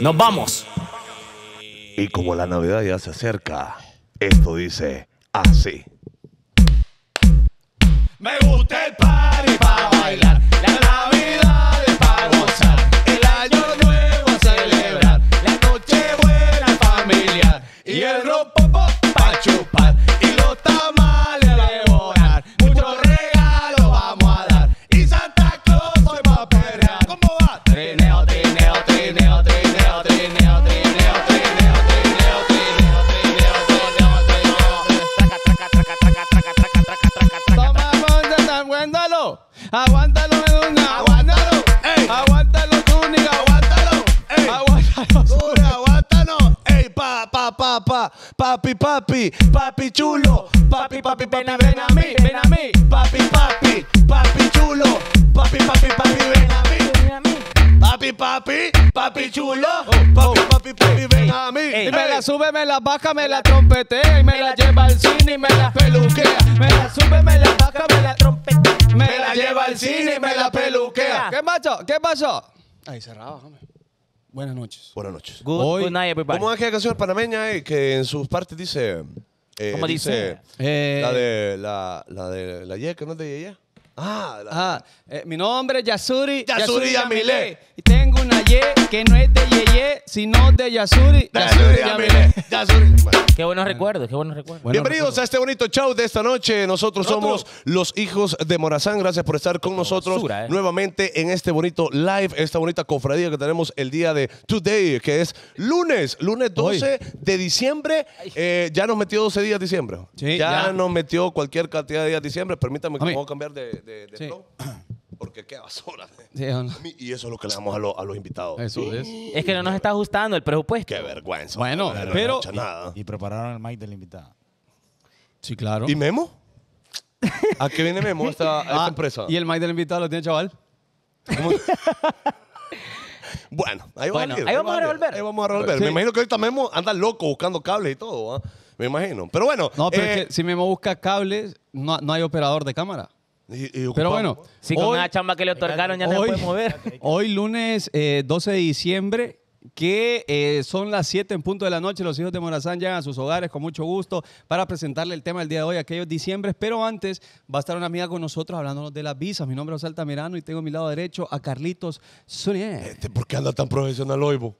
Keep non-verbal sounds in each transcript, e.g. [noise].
Nos vamos. Y como la Navidad ya se acerca, esto dice así. Me gusta el para bailar. papi, papi, papi chulo, papi, papi, papi, ven a, mí, ven a mí, papi, papi, papi chulo, papi, papi, papi, ven a mí, ven a mí. Papi, papi, papi chulo, papi, papi, papi, ven a mí. Y me la sube, me la baja, me la trompetea, y me la lleva al cine y me la peluquea. Me la sube, me la baja, me la trompetea, me la lleva al cine y me la peluquea. ¿Qué pasó? ¿Qué pasó? Ahí cerrado, hombre. Buenas noches. Buenas noches. Good, Hoy, night, everybody. ¿Cómo es aquella canción panameña que en sus partes dice. Eh, ¿Cómo dice? La eh, de la, la de la Ye, que no es de Yeye. Ah, ah eh, mi nombre es Yasuri. Yasuri, Y tengo una Y que no es de Yeye, sino de Yasuri. Yasuri Yamile. Yasuri. Qué buenos recuerdos, qué buenos recuerdos. Bienvenidos a este bonito show de esta noche. Nosotros somos los hijos de Morazán. Gracias por estar con nosotros eh. nuevamente en este bonito live, esta bonita cofradía que tenemos el día de Today, que es lunes, lunes 12 de diciembre. Eh, ya nos metió 12 días diciembre. ya, nos metió cualquier cantidad de días diciembre. Permítame que voy a cambiar de porque qué basura. Y eso es lo que le damos a, a los invitados. Eso es. [gasps] Es que no nos está ajustando el presupuesto. Qué vergüenza. Bueno, pero- Y prepararon el mic del invitado. Sí, claro. ¿Y Memo? ¿A qué viene Memo esta, [laughs] ah, empresa? ¿Y el mic del invitado lo tiene, chaval? [laughs] Bueno, ahí, vamos a revolver. Ahí vamos a revolver. Me imagino que ahorita Memo anda loco buscando cables y todo, ¿ah? me imagino. Pero bueno, No, pero es eh, que si Memo busca cables, no, no hay operador de cámara. Pero bueno, si con hoy, chamba que le otorgaron ya mover. [laughs] [laughs] Hoy lunes 12 eh, de diciembre, que eh, son las 7 en punto de la noche. Los hijos de Morazán llegan a sus hogares con mucho gusto para presentarle el tema del día de hoy, aquellos diciembre. Pero antes va a estar una amiga con nosotros hablándonos de las visas. Mi nombre es Mirano y tengo a mi lado derecho a Carlitos este, ¿Por qué anda tan profesional hoy, vos?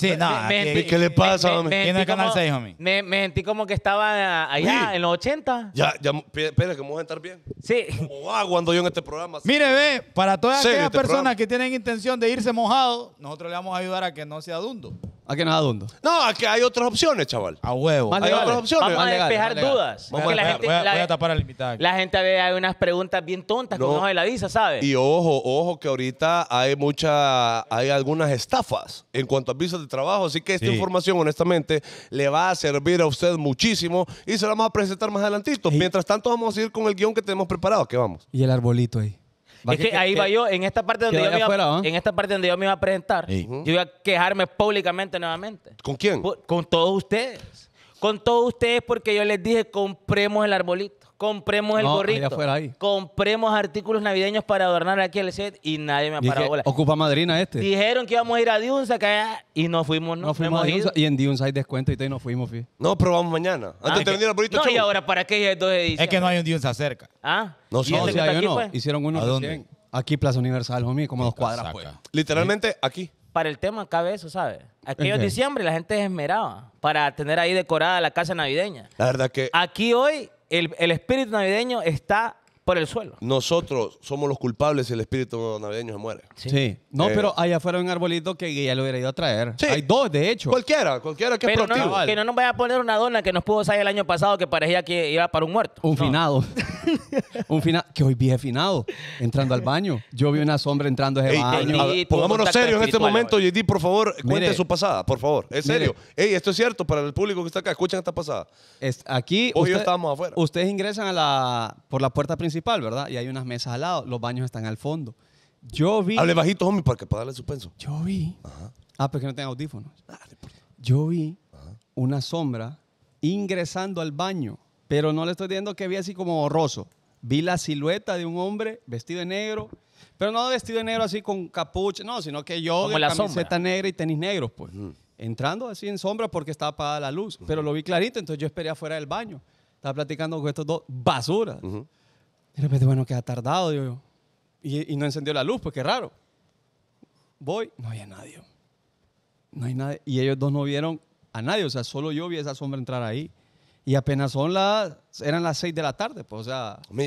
Sí, no. ¿Qué le pasa, homie? el Canal 6, homie. Me, me sentí como que estaba allá, en los 80. Ya, ya, espera, que vamos a estar bien. Sí. Como va cuando yo en este programa. Mire, ve, para todas aquellas este personas que tienen intención de irse mojado, nosotros le vamos a ayudar a que no sea dundo que no es adundo. No, aquí hay otras opciones, chaval. A huevo. hay otras opciones. Vamos a despejar dudas. la gente, a, tapar al invitado. La gente ve hay unas preguntas bien tontas no. de la visa, ¿sabes? Y ojo, ojo, que ahorita hay mucha, hay algunas estafas en cuanto a visas de trabajo. Así que esta información, honestamente, le va a servir a usted muchísimo y se la vamos a presentar más adelantito. Mientras tanto, vamos a seguir con el guión que tenemos preparado. ¿Qué vamos? Y el arbolito ahí es que, ahí va yo, en esta parte donde yo me iba, en esta parte donde me a presentar, yo iba a quejarme públicamente nuevamente. ¿Con quién? con todos ustedes. Con todos ustedes porque yo les dije, compremos el arbolito. Compremos el gorrito. Compremos artículos navideños para adornar aquí el set y nadie me ha parado Ocupa Madrina este. Dijeron que íbamos a ir a Diunza y no fuimos. No, no fuimos a Diunza, y en Diunza hay descuento y te no fuimos. No, probamos mañana. Antes ah, te vendieron burrito No, y ahora para qué es Es que no hay un Diunza cerca. ¿Ah? No, sé. Este no, si pues? Hicieron uno ¿A Dónde? Aquí Plaza Universal, homie, como dos cuadras. Pues. Literalmente aquí para el tema cabe eso, ¿sabes? Aquí en diciembre la gente se esmeraba para tener ahí decorada la casa navideña. La verdad que... Aquí hoy el, espíritu navideño está el suelo. Nosotros somos los culpables si el espíritu navideño se muere. Sí. No, eh, pero allá afuera hay un arbolito que ya lo hubiera ido a traer. Sí. Hay dos, de hecho. Cualquiera, cualquiera que es proactivo. que no nos vaya a poner una dona que nos pudo salir el año pasado que parecía que iba para un muerto. Un finado. [laughs] un finado. Que hoy vi finado entrando al baño. Yo vi una sombra entrando ese baño. pongámonos serios en este momento, JD, por favor, cuente su pasada, por favor. Es serio. Ey, esto es cierto para el público que está acá. Escuchen esta pasada. Es- aquí estábamos afuera. ustedes ingresan a la, por la puerta principal ¿verdad? Y hay unas mesas al lado, los baños están al fondo. Yo vi. Hable bajito, homie, para, que, para darle suspenso. Yo vi. Ah, pero que no tenga audífonos. Ah, yo vi una sombra ingresando al baño, pero no le estoy diciendo que vi así como borroso. Vi la silueta de un hombre vestido de negro, pero no vestido de negro así con capucha, no, sino que yo con la camiseta negra y tenis negros, pues. Entrando así en sombra porque estaba apagada la luz, pero lo vi clarito, entonces yo esperé afuera del baño. Estaba platicando con estos dos basuras. y y de repente, bueno, tardado, yo. Y, no encendió la luz, pues qué raro. Voy, no había nadie. No hay nadie. Y ellos dos no vieron a nadie, o sea, solo yo vi esa sombra entrar ahí. Y apenas son las, eran las seis de la tarde, pues, o sea. no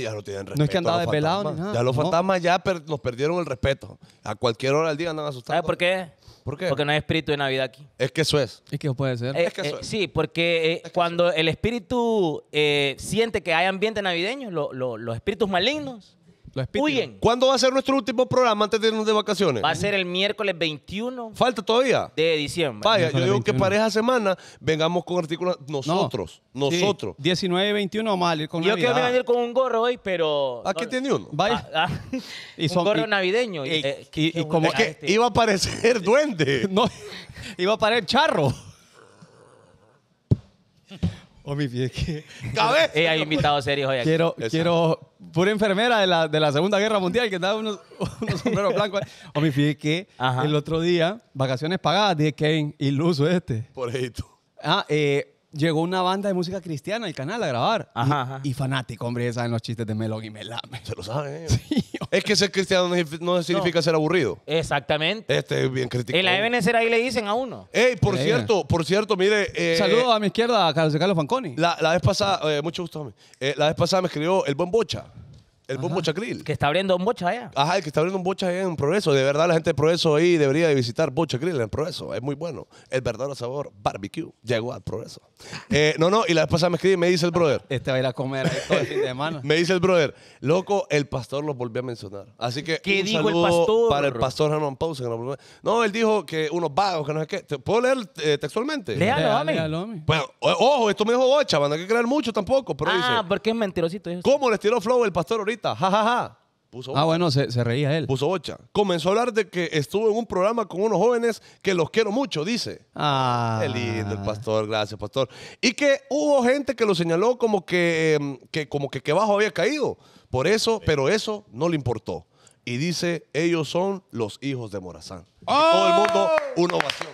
es que andaba desvelado ni Ya los fantasmas ya nos los perdieron el respeto. A cualquier hora del día andan asustados. ¿Sabes por qué? ¿Por qué? Porque no hay espíritu de Navidad aquí. Es que eso es. Es que puede ser. Eh, eh, sí, porque eh, cuando el espíritu siente que hay ambiente navideño, los espíritus malignos muy bien. ¿Cuándo va a ser nuestro último programa antes de irnos de vacaciones? Va a ser el miércoles 21. ¿Falta todavía? De diciembre. Vaya, yo digo que para esa semana vengamos con artículos nosotros. Nosotros. 19 y 21 vamos a salir con Yo quiero venir con un gorro hoy, pero... Aquí tiene uno? Vaya. Ah, ah. [laughs] un gorro navideño. Y, eh, como que iba a parecer duende. [laughs] no, iba a parecer charro. O mi que... que ¡Cabeza! [laughs] Eh, hay invitado serios hoy aquí. Quiero, quiero pura enfermera de la, de la Segunda Guerra Mundial que estaba [laughs] unos, sombreros blancos. O mi pie, que el otro día, vacaciones pagadas, dije, que iluso este. Por tú. Ah, eh, llegó una banda de música cristiana al canal a grabar. Ajá, Y, fanático, hombre, saben los chistes de Melón y Melame. Se lo saben. [laughs] Sí, es que ser cristiano no significa ser aburrido. Exactamente. Este es bien crítico. En la Ebenezer ahí le dicen a uno. Ey, por cierto, por cierto, mire. Eh, Saludos a mi izquierda, a Carlos, Carlos Fanconi. La, vez pasada, eh, mucho gusto, hombre. Eh, la vez pasada me escribió el buen Bocha. El Buen Bocha Grill. Que está abriendo un Bocha allá. Ajá, el que está abriendo un Bocha allá en Progreso. De verdad, la gente de Progreso ahí debería visitar Bocha Grill en Progreso. Es muy bueno. El verdadero sabor barbecue llegó al Progreso. Eh, no, no, y la vez pasada me escribe y me dice el brother. [laughs] Este va a ir a comer eh, ahí me dice el brother, loco, el pastor Lo volvió a mencionar. Así que. ¿Qué un dijo el pastor? Para el pastor Herman Pausen. No, él dijo que unos vagos, que no sé qué. ¿Puedo leer eh, textualmente? Léalo, Léalo, Bueno, ojo, esto me dijo Bocha, no hay que creer mucho tampoco, pero ah, dice. Ah, porque es mentirosito. ¿Cómo le tiró flow el pastor ahorita? Ja, ja, ja. Ah, bueno, se, reía él. Puso bocha. Comenzó a hablar de que estuvo en un programa con unos jóvenes que los quiero mucho, dice. Ah. Qué lindo el pastor, gracias, pastor. Y que hubo gente que lo señaló como que, em, que como que, que bajo había caído. Por eso, pero eso no le importó. Y dice, ellos son los hijos de Morazán. ¡Oh! Todo el mundo, una ovación.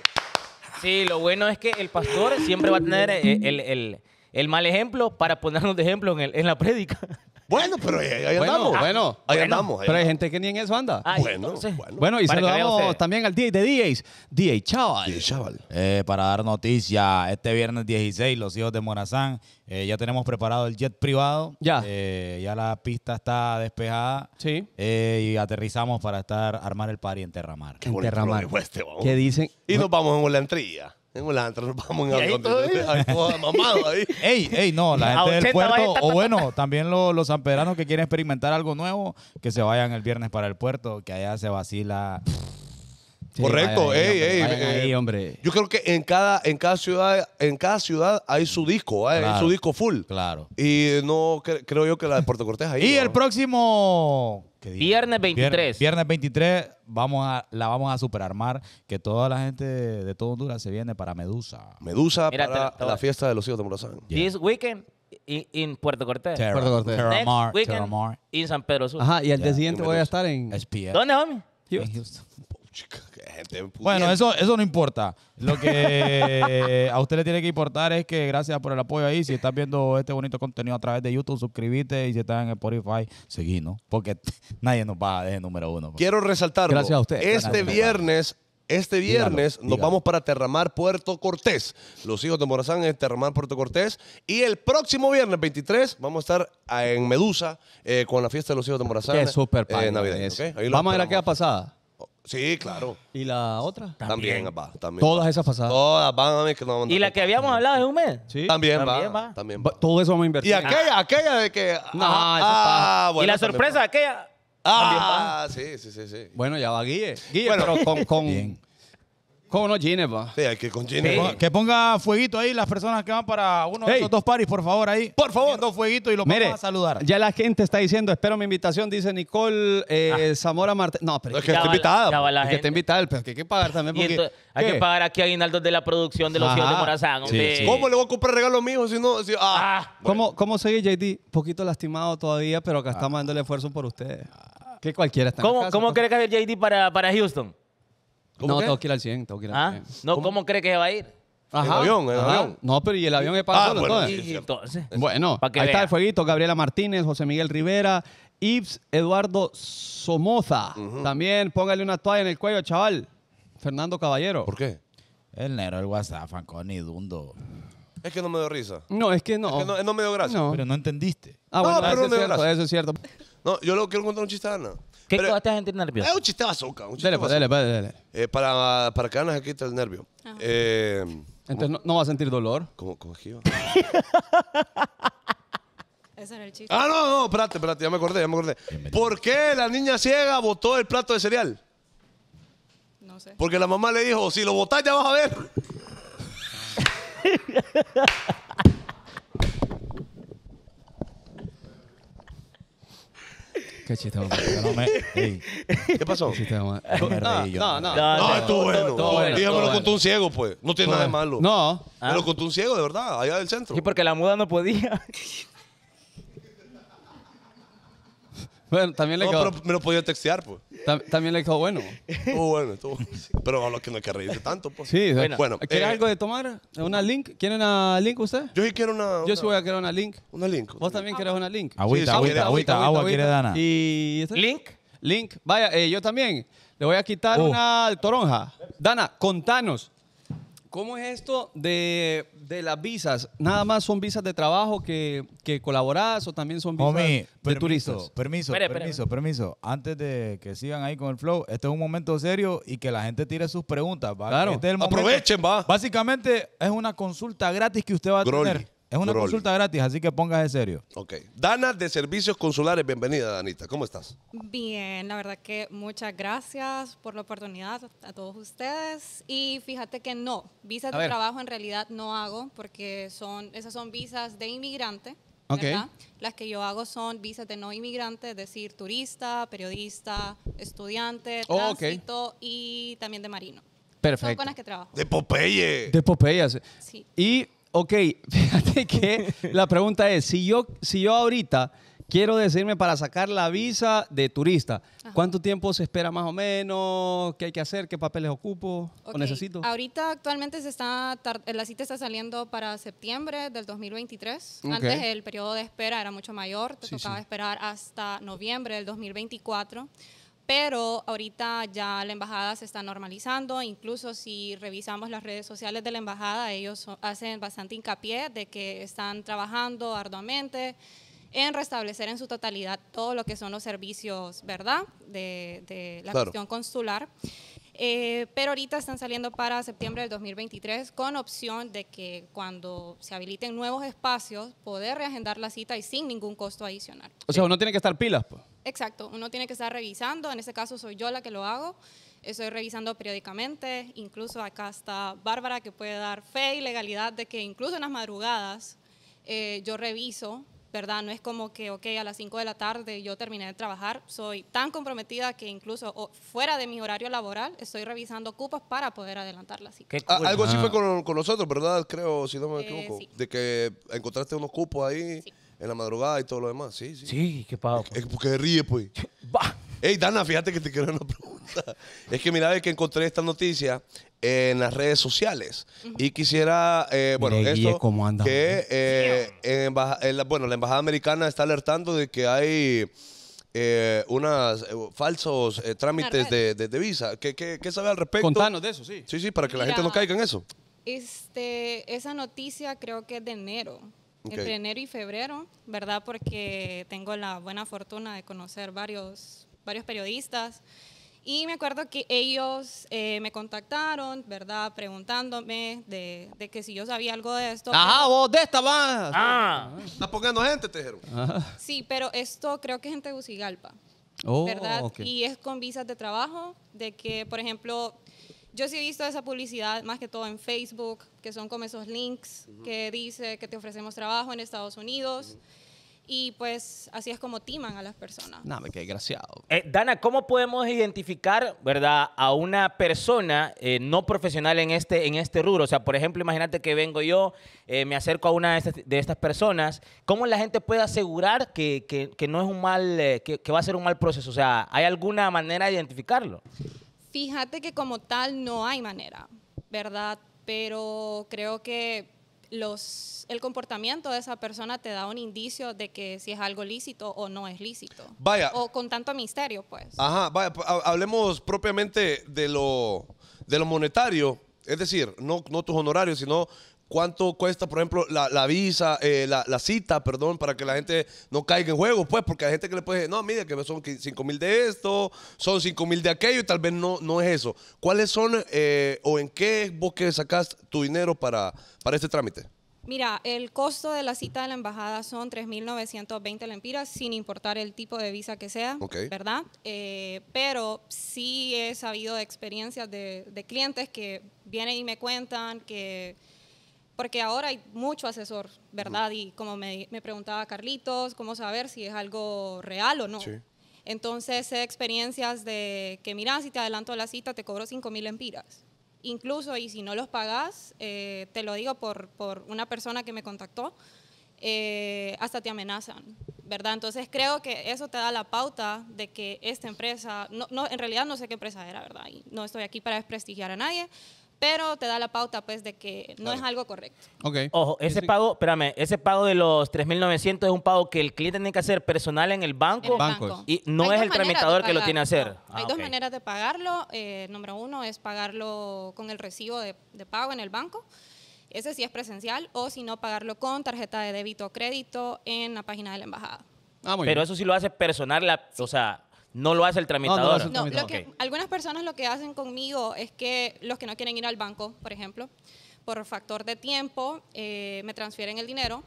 Sí, lo bueno es que el pastor siempre va a tener eh, el, mal ejemplo para ponernos de ejemplo en, en la prédica. Bueno, pero ahí, andamos. bueno. ahí andamos. Pero hay gente que ni en eso anda. Ah, bueno, bueno. y saludamos también al DJ de DJs, DJ Chaval. chaval. Eh, para dar noticia, este viernes 16, los hijos de Morazán, eh, ya tenemos preparado el jet privado. Ya. Eh, ya la pista está despejada. Sí. y aterrizamos para estar, armar el party y enterramar. Este, dicen? Y nos vamos en una entrilla vamos en ahí. [laughs] Ey, ey, no, la gente del puerto, o bueno, también los, los sanpedranos que quieren experimentar algo nuevo, que se vayan el viernes para el puerto, que allá se vacila Correcto, ey, ey, eh, hombre, Yo creo que en cada, en cada ciudad, en cada ciudad hay su disco, eh, hay su disco full. Claro. Y no creo yo que la de Puerto Cortés ahí. [laughs] y el próximo Viernes 23. Viernes 23 vamos a, la vamos a superarmar que toda la gente de todo Honduras se viene para Medusa. Medusa para la fiesta de los hijos de Morazán. This weekend en Puerto Cortés. Puerto Cortés. in San Pedro Sur. Ajá, y el día siguiente voy a estar en ¿Dónde, homie? En Houston bueno, eso, eso no importa. Lo que [laughs] a usted le tiene que importar es que gracias por el apoyo ahí. Si estás viendo este bonito contenido a través de YouTube, suscríbete. Y si estás en Spotify, seguí, ¿no? Porque [laughs] nadie nos va de número uno. Pues. Quiero resaltar Gracias a usted. Este viernes este viernes nos vamos para Terramar Puerto Cortés. Los hijos de Morazán en Terramar Puerto Cortés. Y el próximo viernes 23 vamos a estar ah, en Medusa eh, con la fiesta de los hijos de Morazán. Eh, es súper padre. Navidad. Vamos a ver a qué pasada. Sí, claro. ¿Y la otra? También, va. También, Todas esas pasadas. Todas van a que no ¿Y la que habíamos hablado de un mes? Sí. También, También va. También va. Todo eso vamos a Y aquella, aquella de que. No, esa ah, ah, ¿Y la sorpresa aquella? Ah, sí, sí, sí, sí. Bueno, ya va Guille. Guille, pero con, con, [laughs] Con Gineva. Sí, hay que con Gineva. Que ponga fueguito ahí las personas que van para uno de esos dos paris, por favor, ahí. Por favor. Dos fueguitos y los vamos a saludar. Ya la gente está diciendo, espero mi invitación, dice Nicole eh, ah. Zamora Martínez. No, pero es que está pues. Es que está invitada, pero que hay que pagar también. Porque, hay que pagar aquí a Guinaldo de la producción de los hijos de Morazán. ¿Cómo le voy a comprar regalo mío si no? si- ah? Ah. ¿Cómo, ¿Cómo sigue JD? poquito lastimado todavía, pero acá estamos dando el esfuerzo por ustedes. Que cualquiera está en ¿Cómo, casa, ¿cómo pues. cree que JD para, para Houston? No, tengo que ir al 100, tengo que ir al ah, No, ¿Cómo? cree que va a ir? Ajá. El avión, el avión. No, pero ¿y el avión es para Ah, bueno, Bueno, ahí está el fueguito, Gabriela Martínez, José Miguel Rivera, Ibs, Eduardo Somoza. También póngale una toalla en el cuello, chaval. Fernando Caballero. ¿Por qué? El negro, el WhatsApp, Fanconi, Dundo. Es que no me dio risa. No, es que no. Es que no, me dio gracia. No. Pero no entendiste. Ah, No, bueno, pero no me dio gracia. eso es cierto. No, yo lo quiero contar un chiste ¿Qué te cosa te hace sentir nervioso? Es un chiste bazooka. Un Dale, pues, dale, pues, dale. Eh, para, que no aquí está el nervio. Eh, Entonces no, va a sentir dolor. ¿Cómo, cogió? [laughs] Ese era el chiste. Ah, no, no, espérate, espérate, ya me acordé, ya me acordé. ¿Por qué la niña ciega botó el plato de cereal? No sé. Porque la mamá le dijo, si lo botás ya vas a ver. [laughs] Qué chiste, [laughs] ¿Qué pasó? qué chiste, no, no, No, esto bueno. Dígame, bueno, Dígamelo contó un ciego, pues. No tiene nada de malo. No. Me lo contó un ciego, de verdad, allá del centro. Y porque la muda no podía. [laughs] Bueno, también le no, me lo podía textear, pues. también le quedó bueno. Estuvo [laughs] oh, bueno, estuvo. Pero a los que no hay que reírse tanto, pues. Sí, bueno. bueno eh, algo de tomar? ¿Una link? ¿Quieren una link usted? Yo sí quiero una. Yo sí voy a querer una link. Una link. Vos también querés una link. Agüita, agüita, agüita, agua quiere Dana. ¿Y este? ¿Link? Link. Vaya, eh, yo también. Le voy a quitar oh. una toronja. Dana, contanos. ¿Cómo es esto de, de, las visas? ¿Nada más son visas de trabajo que, que o también son visas de permiso, turistas? Permiso, permiso, permiso. Antes de que sigan ahí con el flow, este es un momento serio y que la gente tire sus preguntas. Claro. Este Aprovechen, va. Básicamente es una consulta gratis que usted va a tener es una consulta gratis, así que pongas de serio. Ok. Dana de Servicios Consulares, bienvenida, Danita. ¿Cómo estás? Bien, la verdad que muchas gracias por la oportunidad a todos ustedes. Y fíjate que no, visas de trabajo en realidad no hago porque son, esas son visas de inmigrante. ¿verdad? Las que yo hago son visas de no inmigrante, es decir, turista, periodista, estudiante, oh, tránsito y también de marino. Perfecto. Son con las que trabajo. De Popeye. De Popeye. Sí. Y ok, [laughs] fíjate que la pregunta es, si yo, si yo ahorita quiero decirme para sacar la visa de turista, ¿cuánto tiempo se espera más o menos? ¿Qué hay que hacer? ¿Qué papeles ocupo o necesito? Ahorita actualmente se está eh, la cita está saliendo para septiembre del 2023. Antes el periodo de espera era mucho mayor, te tocaba esperar hasta noviembre del 2024 pero ahorita ya la embajada se está normalizando, incluso si revisamos las redes sociales de la embajada, ellos hacen bastante hincapié de que están trabajando arduamente en restablecer en su totalidad todo lo que son los servicios, ¿verdad?, de, la gestión cuestión consular. Eh, pero ahorita están saliendo para septiembre del 2023 con opción de que cuando se habiliten nuevos espacios, poder reagendar la cita y sin ningún costo adicional. O sea, uno tiene que estar pilas, pues. Exacto, uno tiene que estar revisando, en este caso soy yo la que lo hago, estoy revisando periódicamente, incluso acá está Bárbara que puede dar fe y legalidad de que incluso en las madrugadas eh, yo reviso, ¿verdad? No es como que, ok, a las 5 de la tarde yo terminé de trabajar, soy tan comprometida que incluso fuera de mi horario laboral estoy revisando cupos para poder adelantarlas. Ah, algo así fue ah. con, nosotros, ¿verdad? Creo, si no me eh, equivoco, de que encontraste unos cupos ahí. En la madrugada y todo lo demás, sí, sí. Sí, qué pago. Es, pues? porque ríe, pues. [laughs] Va. Ey, Dana, fíjate que te quiero una [laughs] pregunta. Es que mira, es que encontré esta noticia en las redes sociales y quisiera, eh, bueno, esto ¿cómo anda, que eh, la, bueno, la embajada americana está alertando de que hay eh, eh falsos eh, trámites de, de- visa. ¿Qué, qué, qué sabe al respecto? Contanos de eso, sí. Sí, sí, para que la gente no caiga en eso. Este, esa noticia creo que es de enero. Entre enero y febrero, ¿verdad? Porque tengo la buena fortuna de conocer varios, varios periodistas. Y me acuerdo que ellos eh, me contactaron, ¿verdad? Preguntándome de, de, que si yo sabía algo de esto. Ajá, vos de esta vas. Ah. Estás poniendo gente, Tejero? Sí, pero esto creo que es en Tegucigalpa. Oh, ¿Verdad? Y es con visas de trabajo, de que, por ejemplo, yo sí he visto esa publicidad más que todo en Facebook, que son como esos links que dice que te ofrecemos trabajo en Estados Unidos. Y pues así es como timan a las personas. Nada, me desgraciado. Eh, Dana, ¿cómo podemos identificar, verdad, a una persona eh, no profesional en este, en este rubro? O sea, por ejemplo, imagínate que vengo yo, eh, me acerco a una de estas, de estas, personas. ¿Cómo la gente puede asegurar que, que, que no es un mal, que, que va a ser un mal proceso? O sea, ¿hay alguna manera de identificarlo? Fíjate que como tal no hay manera, ¿verdad? Pero creo que los, el comportamiento de esa persona te da un indicio de que si es algo lícito o no es lícito. Vaya. O con tanto misterio, pues. Ajá, vaya, hablemos propiamente de lo, de lo monetario, es decir, no, no tus honorarios, sino cuánto cuesta, por ejemplo, la, visa, eh, la, cita, perdón, para que la gente no caiga en juego, pues, porque hay gente que le puede decir, no, mira, que son 5 mil de esto, son 5 mil de aquello, y tal vez no, no es eso. ¿Cuáles son eh, o en qué vos que sacas tu dinero para, para este trámite? Mira, el costo de la cita de la embajada son 3.920 lempiras, sin importar el tipo de visa que sea, ¿verdad? Eh, pero sí he sabido de experiencias de, de clientes que vienen y me cuentan que porque ahora hay mucho asesor, ¿verdad? Y como me, preguntaba Carlitos, ¿cómo saber si es algo real o no? Entonces, sé experiencias de que, mira, si te adelanto la cita, te cobro 5 mil empiras. Incluso, y si no los pagas, eh, te lo digo por, por, una persona que me contactó, eh, hasta te amenazan, ¿verdad? Entonces, creo que eso te da la pauta de que esta empresa, no, no, en realidad no sé qué empresa era, ¿verdad? Y no estoy aquí para desprestigiar a nadie, pero te da la pauta pues de que no es algo correcto. Ojo, ese pago, espérame, ese pago de los 3.900 es un pago que el cliente tiene que hacer personal en el banco, y no es el tramitador que lo tiene que hacer. Hay ah, dos maneras de pagarlo. Eh, número uno es pagarlo con el recibo de, pago en el banco. Ese sí es presencial. O si no, pagarlo con tarjeta de débito o crédito en la página de la embajada. Ah, pero eso sí lo hace personal, o sea, no lo hace el tramitador. algunas personas lo que hacen conmigo es que los que no quieren ir al banco, por ejemplo, por factor de tiempo, eh, me transfieren el dinero,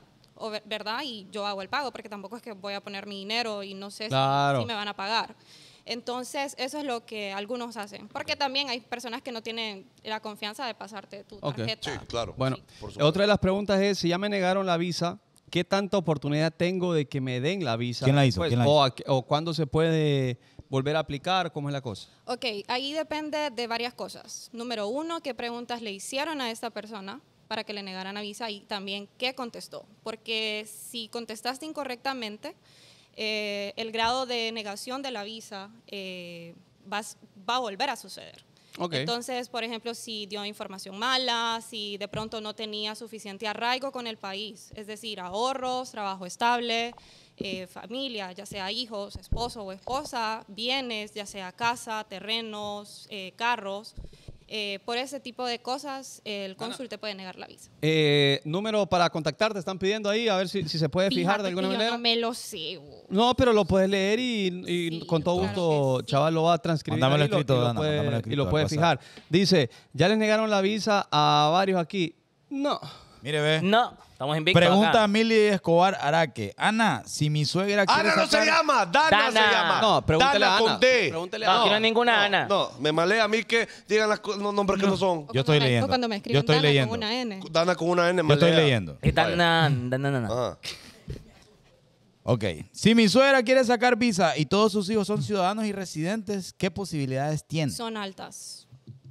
¿verdad? Y yo hago el pago, porque tampoco es que voy a poner mi dinero y no sé si, me van a pagar. Entonces, eso es lo que algunos hacen. Porque también hay personas que no tienen la confianza de pasarte tu tarjeta. Sí, claro. Bueno, otra de las preguntas es, si ya me negaron la visa, ¿qué tanta oportunidad tengo de que me den la visa? ¿Quién la hizo? Pues, o, cuándo se puede volver a aplicar? ¿Cómo es la cosa? Ok, ahí depende de varias cosas. Número uno, ¿qué preguntas le hicieron a esta persona? para que le negaran la visa y también qué contestó. Porque si contestaste incorrectamente, eh, el grado de negación de la visa eh, va a volver a suceder. Entonces, por ejemplo, si dio información mala, si de pronto no tenía suficiente arraigo con el país, es decir, ahorros, trabajo estable, eh, familia, ya sea hijos, esposo o esposa, bienes, ya sea casa, terrenos, eh, carros. Eh, por ese tipo de cosas, el cónsul te puede negar la visa. Eh, número para contactarte, están pidiendo ahí, a ver si, se puede fijar de alguna manera. no me lo sé. No, pero lo puedes leer y, con todo gusto, chaval, lo va a transcribir. Dámelo escrito, lo, y, lo y lo puedes fijar. Dice, ya les negaron la visa a varios aquí. No. Mire, ve. No. Pregunta a Mili Escobar Araque. Ana, si mi suegra quiere Ana no se llama, Dana, se llama. No, pregúntale Dana a Ana. con D. Pregúntale No, Ana. no ninguna Ana. No, me malea a mí que digan los nombres que no son. Yo estoy leyendo. Yo estoy Dana leyendo. con una N. Dana con una N, Yo estoy leyendo. Y Dana, Dana. Ok. Si mi suegra quiere sacar visa y todos sus hijos son ciudadanos y residentes, ¿qué posibilidades tiene? Son altas.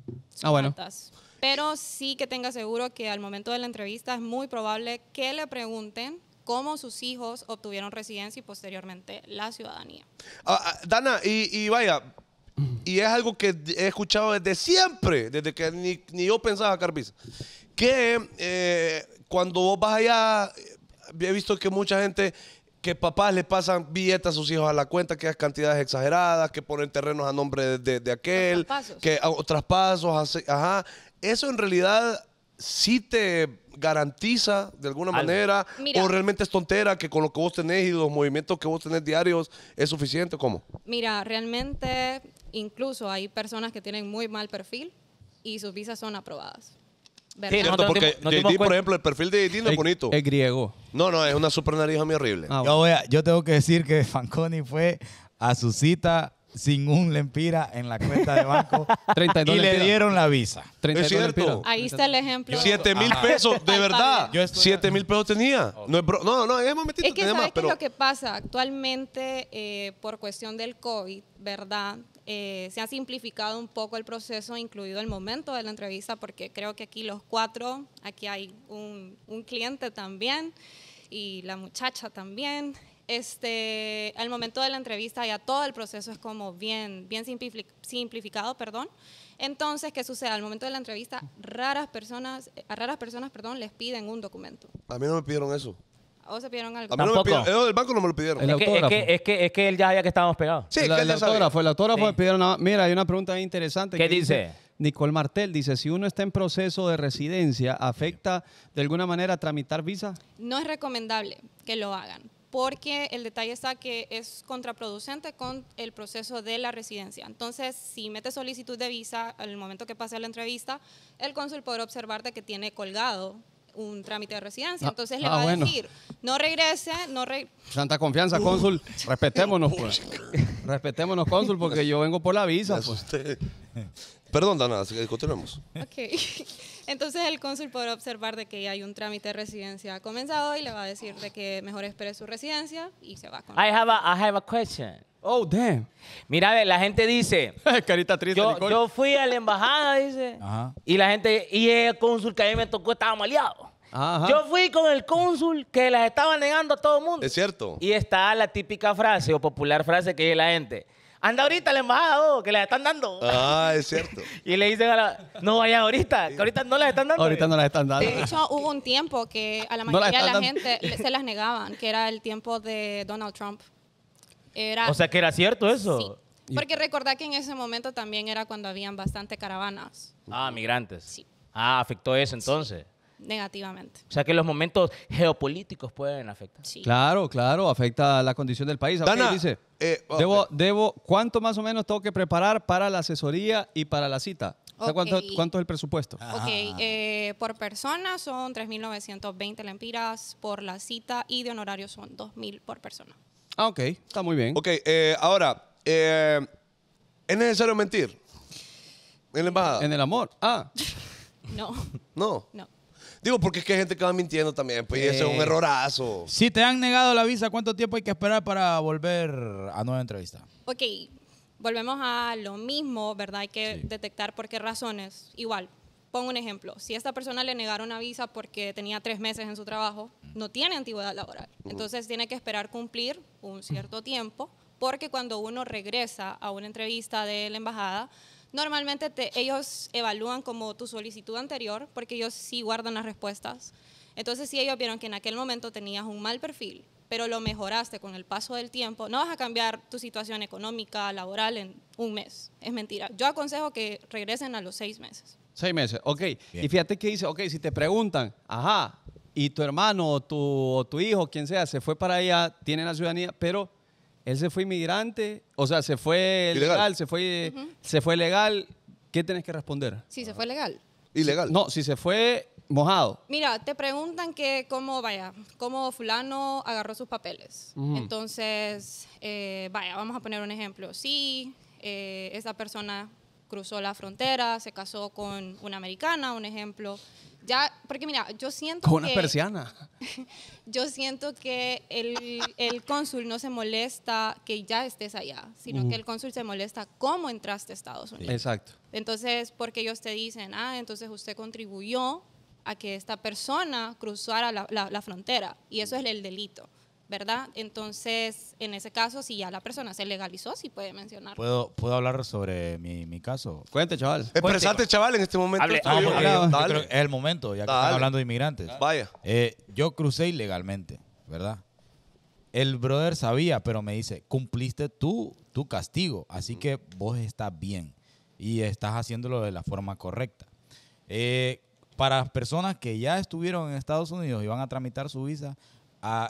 Ah, son Ah, bueno. altas pero sí que tenga seguro que al momento de la entrevista es muy probable que le pregunten cómo sus hijos obtuvieron residencia y posteriormente la ciudadanía. Ah, ah, Dana, y, vaya, y es algo que he escuchado desde siempre, desde que ni, yo pensaba, Carpiz, que eh, cuando vos vas allá, eh, he visto que mucha gente que papás le pasan billetes a sus hijos a la cuenta, que es cantidades exageradas, que ponen terrenos a nombre de, aquel, que ah, traspasos, ajá eso en realidad sí te garantiza de alguna manera o realmente es tontera que con lo que vos tenés y los movimientos que vos tenés diarios es suficiente? ¿Cómo? Mira, realmente incluso hay personas que tienen muy mal perfil y sus visas son aprobadas. ¿verdad? Cierto, porque por ejemplo, el perfil de JD no es bonito. Es griego. No, no, es una super nariz a horrible. Ah, yo, yo tengo que decir que [laughs] Fanconi fue a su cita sin un lempira en la cuenta de banco [laughs] y le dieron la visa. es cierto. Ahí está el ejemplo. 7 mil pesos, de verdad. Siete 7 mil pesos tenía. No, no, no, es que, ¿sabes pero... lo que pasa? Actualmente, eh, por cuestión del COVID, ¿verdad? Eh, se ha simplificado un poco el proceso, incluido el momento de la entrevista, porque creo que aquí los cuatro, aquí hay un cliente también y la muchacha también. Este, al momento de la entrevista ya todo el proceso es como bien, bien simplificado, perdón. Entonces, ¿qué sucede? Al momento de la entrevista, raras personas, a raras personas, perdón, les piden un documento. A mí no me pidieron eso. ¿O se pidieron algo? A mí eh, banco no me lo pidieron. Es que, él ya sabía que estábamos pegados. el, autógrafo, el autógrafo me pidieron Mira, hay una pregunta interesante. ¿Qué que dice? Nicole Martel dice, si uno está en proceso de residencia, ¿afecta de alguna manera tramitar visa? No es recomendable que lo hagan porque el detalle está que es contraproducente con el proceso de la residencia. Entonces, si mete solicitud de visa, al momento que pase la entrevista, el cónsul podrá observar que tiene colgado un trámite de residencia. Ah, Entonces le ah, va a decir, no regrese, no regrese. Santa confianza, cónsul, [laughs] respetémonos, pues. respetémonos, cónsul, porque yo vengo por la visa. Pues. Perdón, Dana, continuemos. Ok. [laughs] Entonces el cónsul podrá observar de que hay un trámite de residencia comenzado y le va a decir de que mejor espere su residencia y se va con I have a, I have a question. Oh, damn. Mira, la gente dice. [laughs] Carita triste, yo, yo fui a la embajada, dice. Ajá. Y la gente, y el cónsul que a mí me tocó estaba maleado. Ajá. Yo fui con el cónsul que las estaba negando a todo el mundo. Es cierto. Y está la típica frase o popular frase que dice la gente anda ahorita la embajada, que la están dando. Ah, es cierto. [laughs] y le dicen a la, no vaya ahorita, que ahorita no las están dando. Ahorita no las están dando. De hecho, hubo un tiempo que a la mayoría de la gente se las negaban, que era el tiempo de Donald Trump. Era, o sea, que era cierto eso. Sí. Porque recordad que en ese momento también era cuando habían bastante caravanas. Ah, migrantes. Sí. Ah, afectó eso entonces negativamente. O sea que los momentos geopolíticos pueden afectar. Claro, claro, afecta la condición del país. Dana, dice, eh, debo, ¿cuánto más o menos tengo que preparar para la asesoría y para la cita? ¿cuánto, es el presupuesto? Ok, ah. eh, por persona son 3.920 lempiras, por la cita y de honorario son 2.000 por persona. Ah, ok, está muy bien. Ok, eh, ahora, ¿es necesario mentir? En la embajada. En el amor. Ah. [laughs] no. No. No. Digo, porque es que hay gente que va mintiendo también, pues y es un errorazo. Si te han negado la visa, ¿cuánto tiempo hay que esperar para volver a nueva entrevista? Ok, volvemos a lo mismo, ¿verdad? Hay que detectar por qué razones. Igual, pongo un ejemplo. Si a esta persona le negaron una visa porque tenía tres meses en su trabajo, no tiene antigüedad laboral. Mm. Entonces tiene que esperar cumplir un cierto tiempo, porque cuando uno regresa a una entrevista de la embajada, Normalmente ellos evalúan como tu solicitud anterior porque ellos sí guardan las respuestas. Entonces, si ellos vieron que en aquel momento tenías un mal perfil, pero lo mejoraste con el paso del tiempo, no vas a cambiar tu situación económica, laboral en un mes. Es mentira. Yo aconsejo que regresen a los seis meses. Seis meses, ok. Y fíjate que dice, ok, si te preguntan, ajá, y tu hermano o tu, o tu hijo, quien sea, se fue para allá, tiene la ciudadanía, pero él se fue inmigrante, o sea, se fue legal, se fue, se fue legal. ¿Qué tenés que responder? Si se fue legal. Ilegal. No, si se fue mojado. Mira, te preguntan que cómo, vaya, cómo fulano agarró sus papeles. Entonces, eh, vaya, vamos a poner un ejemplo. Sí, eh, esa persona cruzó la frontera, se casó con una americana, un ejemplo. Ya, porque mira, yo siento que... una persiana. [laughs] yo siento que el, cónsul no se molesta que ya estés allá, sino que mm. el cónsul se molesta cómo entraste a Estados Unidos. Exacto. Entonces, porque ellos te dicen, ah, entonces usted contribuyó a que esta persona cruzara la frontera. Y eso es el delito. ¿verdad? Entonces, en ese caso, si ya la persona se legalizó, sí puede mencionar. ¿Puedo, puedo hablar sobre mi, caso? Cuente, chaval. Expresate, chaval, en este momento. es el momento, ya que estamos hablando de inmigrantes. Vaya. Eh, yo crucé ilegalmente, ¿verdad? El brother sabía, pero me dice, cumpliste tú, tu castigo, así que vos estás bien y estás haciéndolo de la forma correcta. Eh, para las personas que ya estuvieron en Estados Unidos y van a tramitar su visa,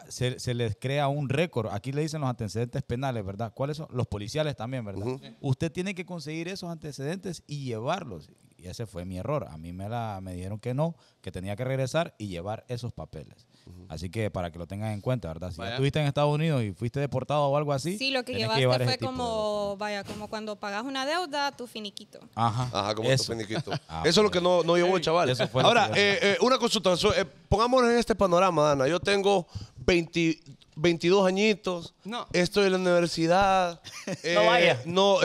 se, se, les crea un récord. Aquí le dicen los antecedentes penales, ¿verdad? ¿Cuáles son? Los policiales también, ¿verdad? Usted tiene que conseguir esos antecedentes y llevarlos. Y ese fue mi error. A mí me, la, me dijeron que no, que tenía que regresar y llevar esos papeles. Así que para que lo tengan en cuenta, ¿verdad? Si estuviste en Estados Unidos y fuiste deportado o algo así. Sí, lo que llevaste fue como, vaya, como cuando pagas una deuda, tu finiquito. Ajá. Ajá, como tu finiquito. [laughs] Ah, Eso es lo que no, llevó el chaval. Ahora, eh, eh, una consulta. Eh, pongámonos en este panorama, Ana. Yo tengo 22 añitos. No. Estoy en la universidad. [laughs] no vaya. No,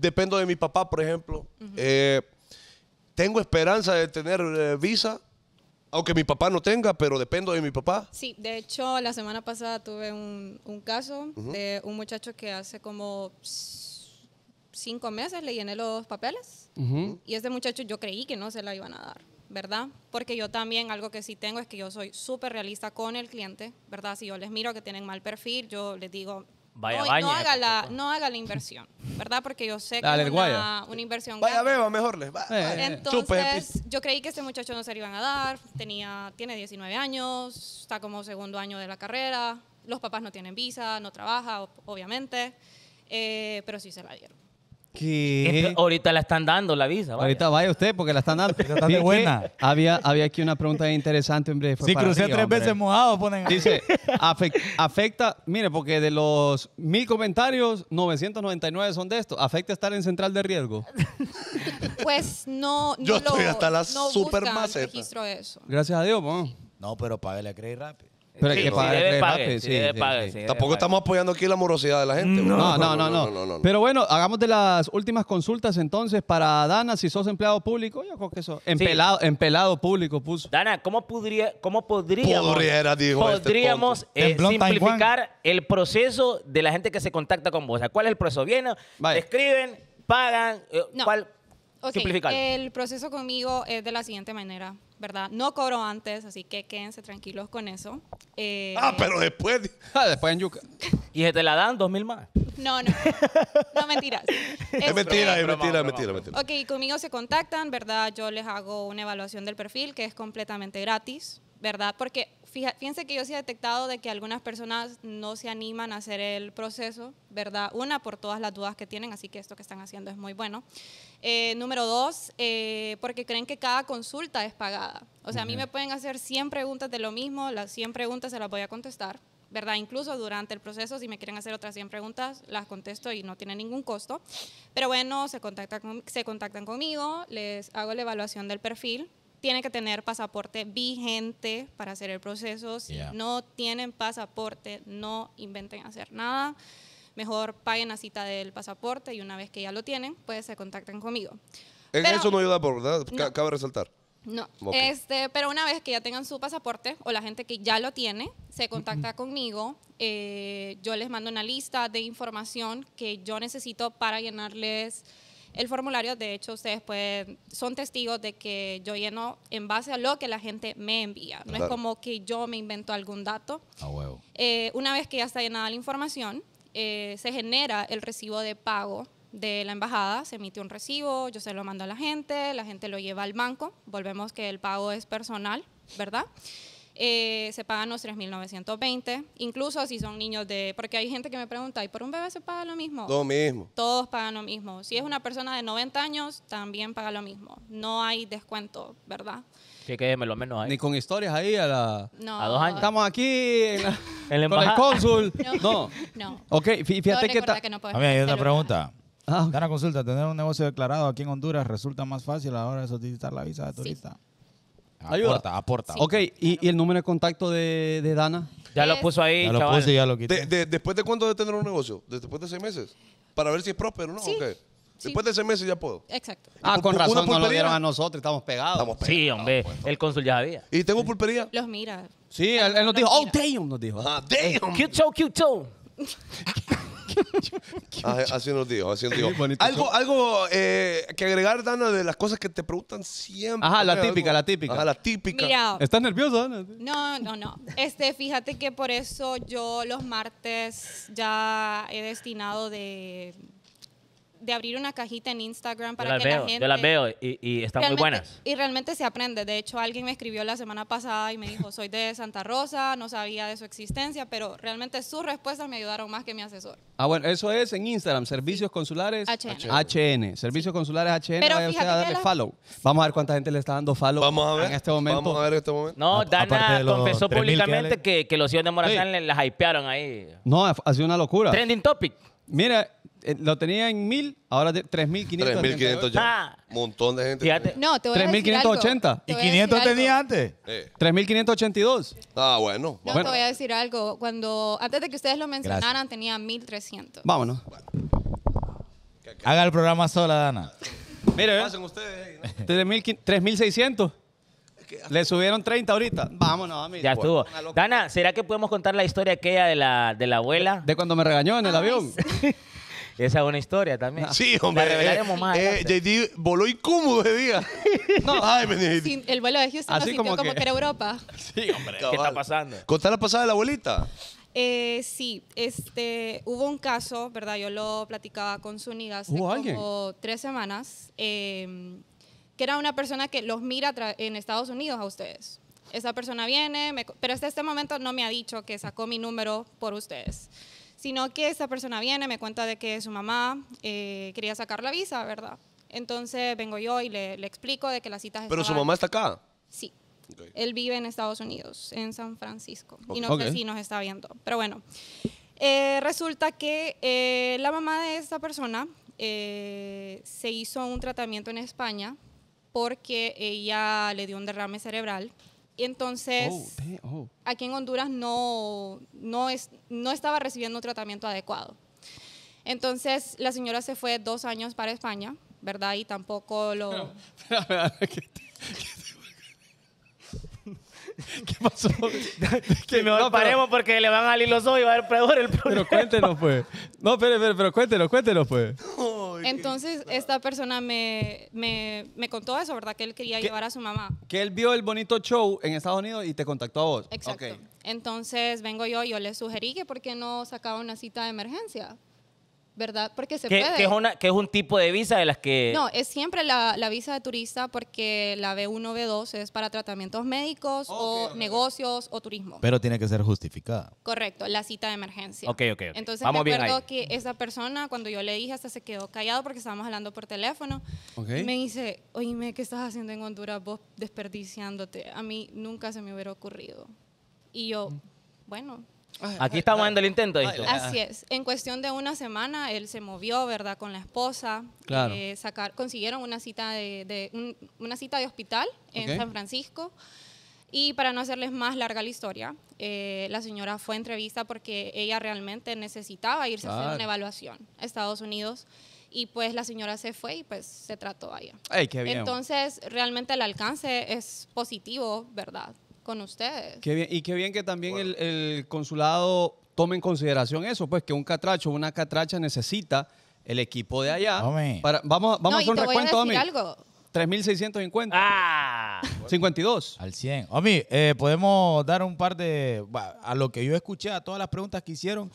dependo de mi papá, por ejemplo. tengo esperanza de tener visa aunque mi papá no tenga, pero dependo de mi papá. Sí, de hecho, la semana pasada tuve un, caso de un muchacho que hace como cinco meses le llené los papeles y este muchacho yo creí que no se la iban a dar, ¿verdad? Porque yo también algo que sí tengo es que yo soy súper realista con el cliente, ¿verdad? Si yo les miro que tienen mal perfil, yo les digo, Vaya, no, no, haga la, pues. no haga la inversión, ¿verdad? Porque yo sé que es una, inversión. Vaya beba, mejor les va. Eh, eh, eh. Entonces, yo creí que este muchacho no se le iban a dar. Tenía, tiene 19 años, está como segundo año de la carrera. Los papás no tienen visa, no trabaja, obviamente. pero sí se la dieron. Ahorita la están dando la visa. Ahorita vaya usted porque la están dando. Está buena había, había aquí una pregunta interesante, hombre. Fue si crucé tres veces mojado, ponen. Dice, afecta, mire, porque de los mil comentarios, 999 son de esto. ¿Afecta estar en central de riesgo? [laughs] Pues no. Yo estoy hasta la super registro eso. Gracias a Dios, ¿no? No, pero pague a Credit Rápido. Pero que Tampoco estamos apoyando aquí la morosidad de la gente. No, no, no, no, Pero bueno, hagamos de las últimas consultas entonces para Dana, si sos empleado público, yo creo que eso. Empelado, público puso. Dana, ¿cómo podría, cómo podríamos, este podríamos eh, simplificar el proceso de la gente que se contacta con vos? ¿Cuál es el proceso? Vienen, escriben, pagan, eh, ¿cuál? Simplificar. El proceso conmigo es de la siguiente manera. ¿verdad? No cobro antes, así que quédense tranquilos con eso. Eh, ah, pero después. [laughs] Ah, después en yuca. ¿Y se te la dan dos mil más? No, no. No, mentiras. [laughs] es, este, mentira, es, mentira es mentira. Ok, conmigo se contactan, ¿verdad? Yo les hago una evaluación del perfil que es completamente gratis, ¿verdad? Porque fíjense que yo sí he detectado de que algunas personas no se animan a hacer el proceso, ¿verdad? Una, por todas las dudas que tienen, así que esto que están haciendo es muy bueno. Eh, número dos, eh, porque creen que cada consulta es pagada. O sea, a mí me pueden hacer 100 preguntas de lo mismo, las 100 preguntas se las voy a contestar, ¿verdad? Incluso durante el proceso, si me quieren hacer otras 100 preguntas, las contesto y no tiene ningún costo. Pero bueno, se contactan, se contactan conmigo, les hago la evaluación del perfil, tiene que tener pasaporte vigente para hacer el proceso. Si no tienen pasaporte, no inventen hacer nada. Mejor paguen la cita del pasaporte y una vez que ya lo tienen, pues se contacten conmigo. En eso no ayuda, ¿verdad? Cabe resaltar. No. Este, pero una vez que ya tengan su pasaporte o la gente que ya lo tiene, se contacta conmigo. Eh, yo les mando una lista de información que yo necesito para llenarles el formulario, de hecho, ustedes son testigos de que yo lleno en base a lo que la gente me envía. No es como que yo me invento algún dato. Eh, una vez que ya está llenada la información, eh, se genera el recibo de pago de la embajada, se emite un recibo, yo se lo mando a la gente, la gente lo lleva al banco, volvemos que el pago es personal, ¿verdad? eh, se pagan los 3.920, incluso si son niños de, porque hay gente que me pregunta, ¿y por un bebé se paga lo mismo? Lo mismo. Todos pagan lo mismo. Si es una persona de 90 años, también paga lo mismo. No hay descuento, ¿verdad? Que menos Ni con historias ahí a, la, dos años. Estamos aquí en [laughs] el cónsul. [laughs] No. no. Ok, fíjate que, A mí hay otra pregunta. Ah, consulta, tener un negocio declarado aquí en Honduras resulta más fácil a la hora de solicitar la visa de turista. Ayuda. Aporta, aporta. Ok, ¿y, el número de contacto de, Dana? Ya lo puso ahí, Ya lo chaval. puse y ya lo quité. ¿Después de cuánto de tener un negocio? ¿Después de seis meses? Para ver si es próspero, ¿no? Sí. ¿O no, Después de seis meses ya puedo. Exacto. Ah, con razón, no lo dieron a nosotros, estamos pegados. Sí, hombre. Pues, el cónsul ya había. ¿Y tengo pulpería? Los mira. sí, él, nos dijo, oh, damn, nos dijo. Ah, damn. Cute show, cute show. [laughs] Ah, así Algo, algo eh, que agregar, Dana, de las cosas que te preguntan siempre. Ajá, la típica, la típica. Ajá, la típica. ¿Estás nerviosa? Dana? no, no, no. Este, fíjate que por eso yo los martes ya he destinado de de abrir una cajita en Instagram para que la gente... Yo las veo y, y están muy buenas. Y realmente se aprende. De hecho, alguien me escribió la semana pasada y me dijo, soy de Santa Rosa, no sabía de su existencia, pero realmente sus respuestas me ayudaron más que mi asesor. Ah, bueno, eso es en Instagram, Servicios Consulares HN. Servicios Consulares HN, pero vaya a darle follow. Vamos a ver cuánta gente le está dando follow en este momento. Vamos a ver en este momento. No, Dana confesó públicamente que, los hijos de Morazán las hypearon ahí. No, ha sido una locura. Trending topic. Mira, eh, lo tenía en 1000, ahora 3500. 3.500 ya. Un ah. montón de gente. No, te voy a decir 3.580. ¿Y 500 tenía antes? 3582. Ah, bueno. No, te voy a decir algo. Cuando, antes de que ustedes lo mencionaran, tenía 1300. Vámonos. Haga el programa sola, Dana. Mira, ¿eh? ¿qué hacen ustedes. 3600. Le subieron 30 ahorita. Vámonos, amigo. Ya estuvo. Dana, ¿será que podemos contar la historia aquella de la, de la abuela? De cuando me regañó en el avión. Esa es una historia también. Sí, [laughs] hombre. Eh, eh, voló incómodo ese día. [laughs] no, Ay, el vuelo de Houston Así lo sintió como, que... era Europa. [laughs] Sí, hombre. ¿Qué está pasando? Contá la pasada de la abuelita. Eh, sí, este, hubo un caso, ¿verdad? Yo lo platicaba con Zuniga hace como tres semanas, em, que era una persona que los mira en Estados Unidos a ustedes. Esa persona viene, pero hasta este momento no me ha dicho que sacó mi número por ustedes sino que esa persona viene, me cuenta de que su mamá eh, quería sacar la visa, ¿verdad? Entonces vengo yo y le, explico de que las citas ¿Pero su mamá está acá? Sí. Él vive en Estados Unidos, en San Francisco. Y no sé si nos está viendo. Pero bueno, eh, resulta que eh, la mamá de esta persona se hizo un tratamiento en España porque ella le dio un derrame cerebral entonces, oh, oh. aquí en Honduras no, no, es, no estaba recibiendo un tratamiento adecuado. Entonces, la señora se fue dos años para España, ¿verdad? Y tampoco lo... [laughs] [laughs] ¿Qué pasó? [laughs] que no, paremos porque le van a salir los ojos y va a haber peor el problema. Pero cuéntenos, pues. No, pero, pero, pero cuéntenos, cuéntenos, pues. Entonces, esta persona me, me, me contó eso, ¿verdad? Que él quería llevar a su mamá. Que él vio el bonito show en Estados Unidos y te contactó a vos. Exacto. Entonces, vengo yo, y yo le sugerí que por qué no sacaba una cita de emergencia ¿verdad? Porque se puede. Que es, una, es un tipo de visa de las que... No, es siempre la, la visa de turista porque la B1, B2 es para tratamientos médicos o negocios o turismo. Pero tiene que ser justificada. Correcto, la cita de emergencia. Ok, ok. okay. Entonces Vamos me acuerdo que esa persona, cuando yo le dije, hasta se quedó callado porque estábamos hablando por teléfono. me dice, oíme, ¿qué estás haciendo en Honduras vos desperdiciándote? A mí nunca se me hubiera ocurrido. Y yo, mm. bueno, Aquí estamos en el intento Así es. En cuestión de una semana, él se movió, ¿verdad? Con la esposa. Claro. Eh, sacar, consiguieron una cita de, una cita de hospital en San Francisco. Y para no hacerles más larga la historia, eh, la señora fue entrevista porque ella realmente necesitaba irse a hacer una evaluación a Estados Unidos y pues la señora se fue y pues se trató allá. ¡Ay, qué bien. Entonces, realmente el alcance es positivo, ¿verdad? con ustedes. Qué bien, y qué bien que también el, consulado tome en consideración eso, pues que un catracho, una catracha necesita el equipo de allá. vamos vamos a hacer un recuento, voy 3.650. ¡Ah! 52. Al 100. Omi, eh, podemos dar un par de. A lo que yo escuché, a todas las preguntas que hicieron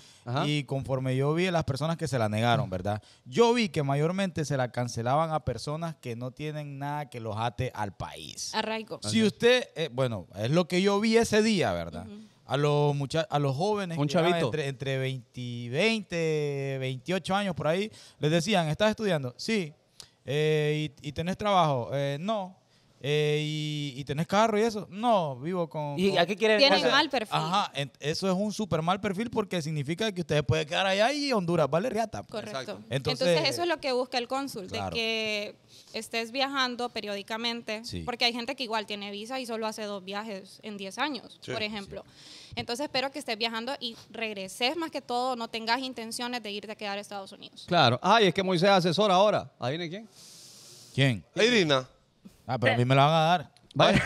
y conforme yo vi a las personas que se la negaron, ¿verdad? Yo vi que mayormente se la cancelaban a personas que no tienen nada que los ate al país. Arraigo. Si usted. Eh, bueno, es lo que yo vi ese día, ¿verdad? a los mucha a los jóvenes Un entre, entre 20 20 28 años por ahí les decían estás estudiando sí eh, y, tenés trabajo? Eh, no. Eh, y, tenés carro y eso. No, vivo con. ¿Y Tienen mal perfil. Ajá, eso es un súper mal perfil porque significa que ustedes puede quedar allá y Honduras vale riata. Correcto. Entonces, eso eh, es lo que busca el cónsul, de que estés viajando periódicamente, porque hay gente que igual tiene visa y solo hace dos viajes en 10 años, por ejemplo. Entonces espero que estés viajando y regreses más que todo, no tengas intenciones de irte a quedar a Estados Unidos. Claro. Ay, es que Moisés asesora ahora. ahí viene quién? ¿Quién? Irina. Ah, pero a mí me la van a dar. ¿Vale?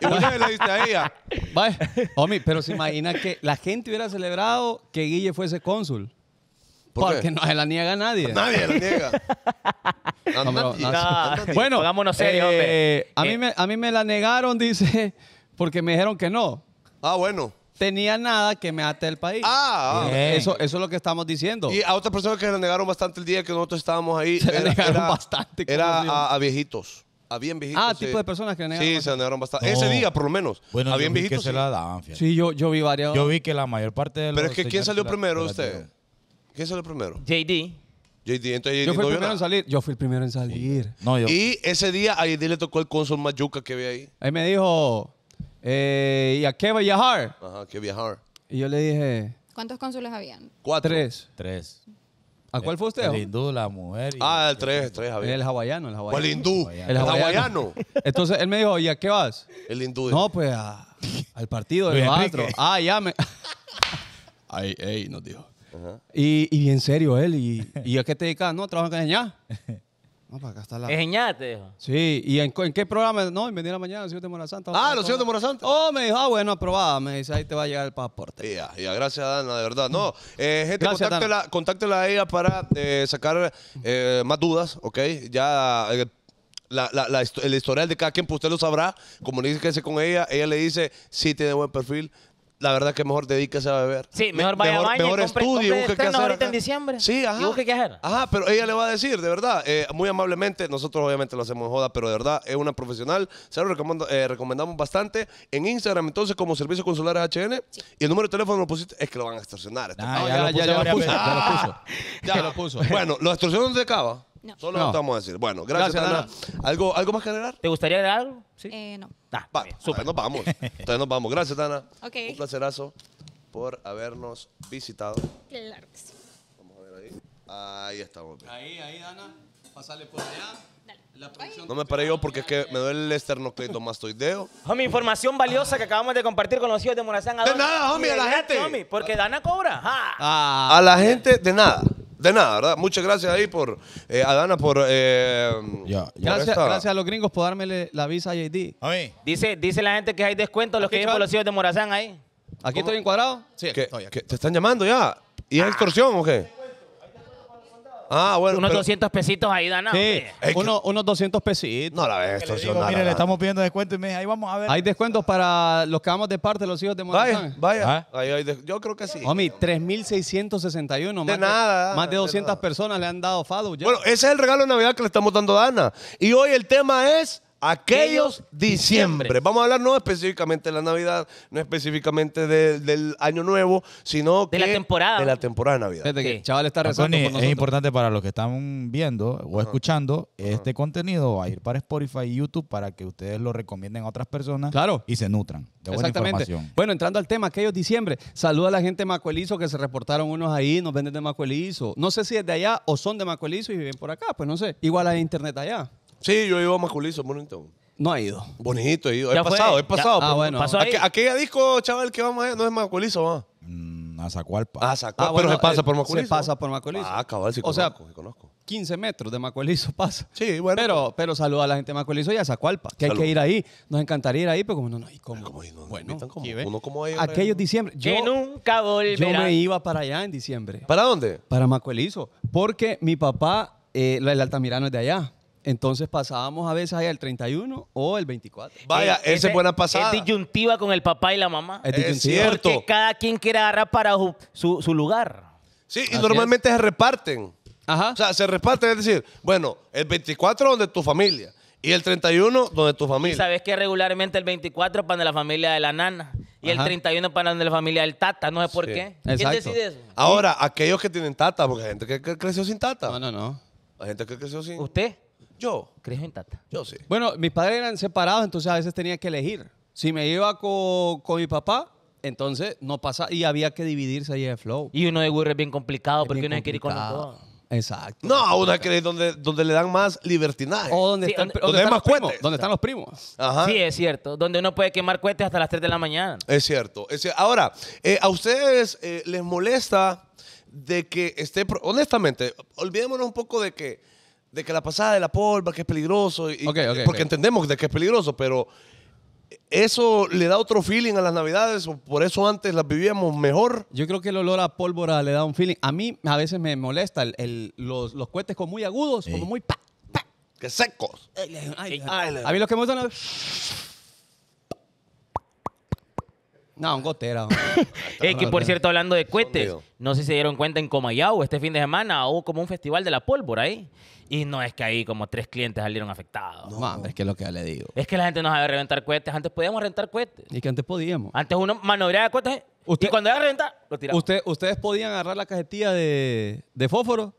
y vos le diste a ella. Vaya. Homie, pero se imagina que la gente hubiera celebrado que Guille fuese cónsul. Porque no se la niega a nadie. Nadie la niega. [laughs] No, No, no. Bueno, eh, a, mí eh. me, a mí me la negaron, [laughs] dice, porque me dijeron que no. Ah, bueno. Tenía nada que me ate el país. Ah, ah. Eso, eso es lo que estamos diciendo. Y a otras personas que la negaron bastante el día que nosotros estábamos ahí. Se la negaron bastante, Era a viejitos habían viejitos. Ah, tipo de personas que negaron. Sí, se negaron bastante. Ese día, por lo menos. Bueno, habían viejitos. que se sí. la daban, Sí, yo, yo vi varios. Yo vi que la mayor parte de los. Pero es que ¿quién salió primero usted? ¿Quién salió primero? JD. JD, entonces Yo fui el primero en salir. Yo fui el primero en salir. Y ese día a JD le tocó el cónsul Mayuca que ve ahí. Ahí me dijo, eh, ¿y a qué va a viajar? Ajá, que viajar. Y yo le dije, ¿Cuántos cónsules habían? Cuatro. tres. Tres. ¿A cuál fue usted? El, hindú, la mujer. ah, el 3, el 3, ver. El hawaiano, el hawaiano. el hindú. El hawaiano. Entonces él me dijo, ¿y a qué vas? El hindú. No, pues al partido de otro. Ah, ya me. [laughs] ay, ey, nos dijo. y, y, en serio él, y, ¿y a qué te dedicas? No, trabajo en ya. No, para acá está la. Sí, ¿y en, qué programa? No, en venir la mañana, el señor de Santa Ah, los Señor de Santa Oh, me dijo, ah, bueno, aprobada. Me dice, ahí te va a llegar el pasaporte. Ya, ya, gracias, Ana, de verdad. No, eh, gente, contáctela, a ella para eh, sacar eh, más dudas, ¿ok? Ya. Eh, la, la, el historial de cada quien, pues usted lo sabrá. Comuníquese con ella. Ella le dice, sí tiene buen perfil, la verdad que mejor dedíquese a beber. Sí, mejor vaya a baño, mejor estudio, ahorita en diciembre. Sí, ajá. Y hacer. Ajá, pero ella le va a decir, de verdad, eh, muy amablemente, nosotros obviamente lo hacemos en joda, pero de verdad es una profesional, se lo eh, recomendamos bastante. En Instagram, entonces, como Servicio Consular HN, y el número de teléfono lo pusiste, es que lo van a extorsionar. Ah, ya, lo puso, ya, lo puso, ya, lo puso. bueno, ¿lo extorsionan de acaba. No. Solo No. estamos a decir. Bueno, gracias, Dana. ¿Algo, ¿Algo más que agregar? ¿Te gustaría agregar algo? Sí. Eh, no. Ah, Va, bien, súper. nos vamos. [laughs] Entonces nos vamos. Gracias, Dana. Okay. Un placerazo por habernos visitado. Claro que Vamos a ver ahí. Ahí estamos. Ahí, ahí, Dana. Pasale por allá. No me paré yo porque es que me duele el esternocleidomastoideo. Homie, información valiosa que acabamos de compartir con los hijos de Morazán. De nada, homie, a la gente. Homie, Porque Dana cobra. A la gente, de nada. De nada, ¿verdad? Muchas gracias ahí por, eh, Adana, por... Eh, gracias, a los gringos por darme la visa a JD. Dice, dice la gente que hay descuentos los que llevan los hijos de Morazán ahí. ¿Aquí estoy encuadrado? Sí, ¿Te están llamando ya? ¿Y es extorsión o qué? Ah, unos 200 pesitos ahí Dana Sí, unos 200 pesitos. No la ves Mire, le estamos pidiendo descuento y me ahí vamos a ver. Hay descuentos para los que vamos de parte, los hijos de Monterrey. Vaya, vaya. ¿Ah? Yo creo que sí. Homie, 3,661. De más nada. más de 200 personas le han dado Fado. Bueno, ese es el regalo de Navidad que le estamos dando a Dana Y hoy el tema es Aquellos diciembre. Vamos a hablar no específicamente de la Navidad, no específicamente del Año Nuevo, sino De la temporada. De la temporada de Navidad. está es importante para los que están viendo o escuchando este contenido va a ir para Spotify y YouTube para que ustedes lo recomienden a otras personas Claro. y se nutran de Bueno, entrando al tema, aquellos diciembre, saluda a la gente de Macuelizo que se reportaron unos ahí, nos venden de Macuelizo. No sé si es de allá o son de Macuelizo y viven por acá, pues no sé. Igual hay internet allá. Sí, yo iba a Maculizo, bonito. No ha ido. Bonito, he ido. He pasado, he pasado. ah, bueno. aquella disco, chaval, que vamos a ir, no es Maculizo, va. Mm, a Zacualpa. Ah, Zacualpa. Ah, pero se eh, pasa por Maculizo. Se pasa por Maculizo. Ah, cabal, sí, O sea, conozco, conozco. 15 metros de Maculizo pasa. Sí, bueno. Pero, pero saluda a la gente de Maculizo y a Zacualpa, que hay que ir ahí. Nos encantaría ir ahí, pero como no, no, ¿y cómo? no bueno, Uno como ahí Aquellos diciembre. Yo, nunca nunca yo me iba para allá en diciembre, ¿Para dónde? para Maculizo porque mi papá, eh, el Altamirano es de allá entonces pasábamos a veces ahí al 31 o el 24. Vaya, esa eh, es buena eh, pasada. Es disyuntiva con el papá y la mamá. Es, cierto. Porque cada quien quiere agarrar para su, lugar. Sí, y normalmente se reparten. Ajá. O sea, se reparten, es decir, bueno, el 24 donde tu familia y el 31 donde tu familia. sabes que regularmente el 24 para la familia de la nana y el 31 para la familia del tata, no sé por qué. ¿Quién decide eso? Ahora, aquellos que tienen tata, porque hay gente que creció sin tata. No, no, no. Hay gente que creció sin. ¿Usted? Yo. ¿Crees en Tata? Yo sí. Bueno, mis padres eran separados, entonces a veces tenía que elegir. Si me iba con, mi papá, entonces no pasa y había que dividirse ahí de flow. Y uno de Gurre es bien complicado porque uno hay que ir con los dos. Exacto. No, una que donde, donde le dan más libertinaje. O donde están, donde- más los primos, donde están los primos. Ajá. Sí, es cierto. Donde uno puede quemar cohetes hasta las 3 de la mañana. Es cierto. Ahora, eh, ¿a ustedes eh, les molesta de que esté... Honestamente, olvidémonos un poco de que de que la pasada de la pólvora, que es peligroso. porque entendemos de que es peligroso, pero eso le da otro feeling a las navidades, o por eso antes las vivíamos mejor. Yo creo que el olor a pólvora le da un feeling. A mí a veces me molesta los, cohetes como muy agudos, como muy... Pa, pa. Que secos. a mí los que me a no, un gotera. [laughs] Es eh, que por cierto, hablando de cohetes, no sé si se dieron cuenta en Comayau este fin de semana hubo como un festival de la pólvora ahí. Y no es que ahí como tres clientes salieron afectados. No, mames, es que es lo que ya le digo. Es que la gente no sabe reventar cohetes. Antes podíamos rentar cohetes. Y que antes podíamos. Antes uno manobreaba cohetes Usted, y cuando era renta, lo tiraba. ¿Ustedes podían agarrar la cajetilla de, de fósforo?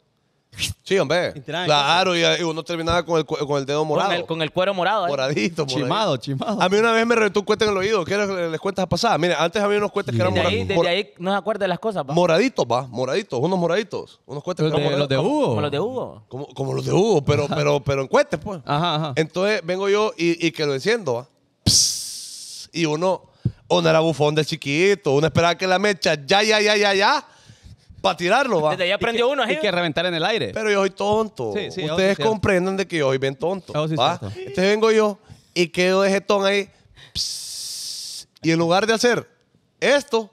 Sí, hombre. claro, y, uno terminaba con el, con el dedo morado. Con el, cuero morado. ¿eh? Moradito, Chimado, chimado. A mí una vez me reventó un cuete en el oído. ¿Qué les cuentas cuentas pasar? Mira, antes había unos cuetes que eran morados desde ahí no se acuerda de las cosas, pa. moraditos, va. Moraditos, unos moraditos. Unos cuetes. que eran Como los de Hugo. Como los de Hugo. Como, los de Hugo, pero, pero, pero en cuetes, pues. Ajá, ajá. Entonces vengo yo y, que lo enciendo, va. Y uno, uno era bufón de chiquito, uno esperaba que la mecha, ya, ya, ya, ya, ya, para tirarlo, va. Desde ahí aprendió uno, Y que reventar en el aire. Pero yo soy tonto. Ustedes comprendan de que yo soy bien tonto. Oh, Entonces vengo yo y quedo de jetón ahí. y en lugar de hacer esto,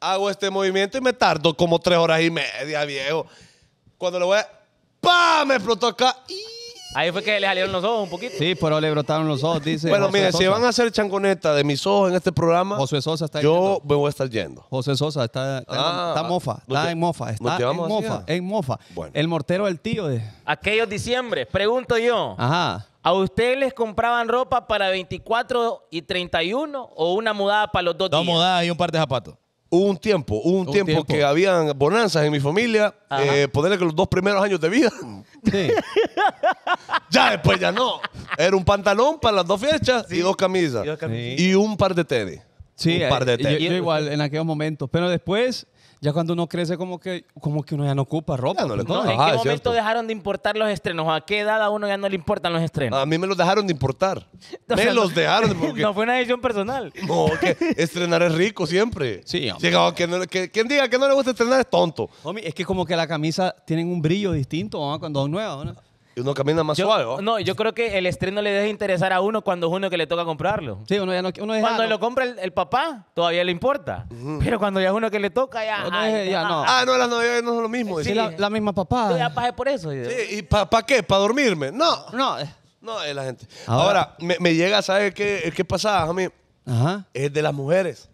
hago este movimiento y me tardo como tres horas y media, viejo. Cuando lo voy a... Me explotó acá. ¡Y! Ahí fue que le salieron los ojos un poquito. Sí, pero le brotaron los ojos, dice. Bueno, mire, si van a hacer changoneta de mis ojos en este programa, José Sosa está yo me voy a estar yendo. José Sosa está, está, mofa, ah, está en mofa, está en mofa, en mofa. El mortero del tío. De... Aquellos diciembre, pregunto yo, Ajá. ¿a ustedes les compraban ropa para 24 y 31 o una mudada para los dos Dos Una mudadas y un par de zapatos. Hubo un tiempo, hubo un, tiempo, que habían bonanzas en mi familia, eh, ponerle que los dos primeros años de vida. Sí. [laughs] ya después ya no. Era un pantalón para las dos fechas y dos camisas. Y, un par de tenis. Sí, un par de eh, tenis. yo igual en aquellos momentos. Pero después ya cuando uno crece como que, como que uno ya no ocupa ropa. no ¿no? ¿En qué momento dejaron de importar los estrenos? ¿A qué edad a uno ya no le importan los estrenos? A mí me los dejaron de importar. [laughs] me los dejaron. [laughs] no fue una decisión personal. No, que estrenar es rico siempre. Sí, Llegado, que, quien diga que no le gusta estrenar es tonto. Homie, es que como que la camisa tienen un brillo distinto cuando son nuevas. ¿no? Y uno camina más suave, no, yo creo que el estreno le deja interesar a uno cuando es uno que le toca comprarlo. Sí, uno ya no. Cuando lo compra el, papá, todavía le importa. Pero cuando ya es uno que le toca, ya. no. Ah, no, las novia no es lo mismo. Sí, la, misma misma Yo ya pasé por eso. Sí, ¿Y para qué? ¿Para dormirme? No. No. No, es la gente. Ahora, me, llega, ¿sabes qué, qué pasaba a mí? Ajá. Es de las mujeres.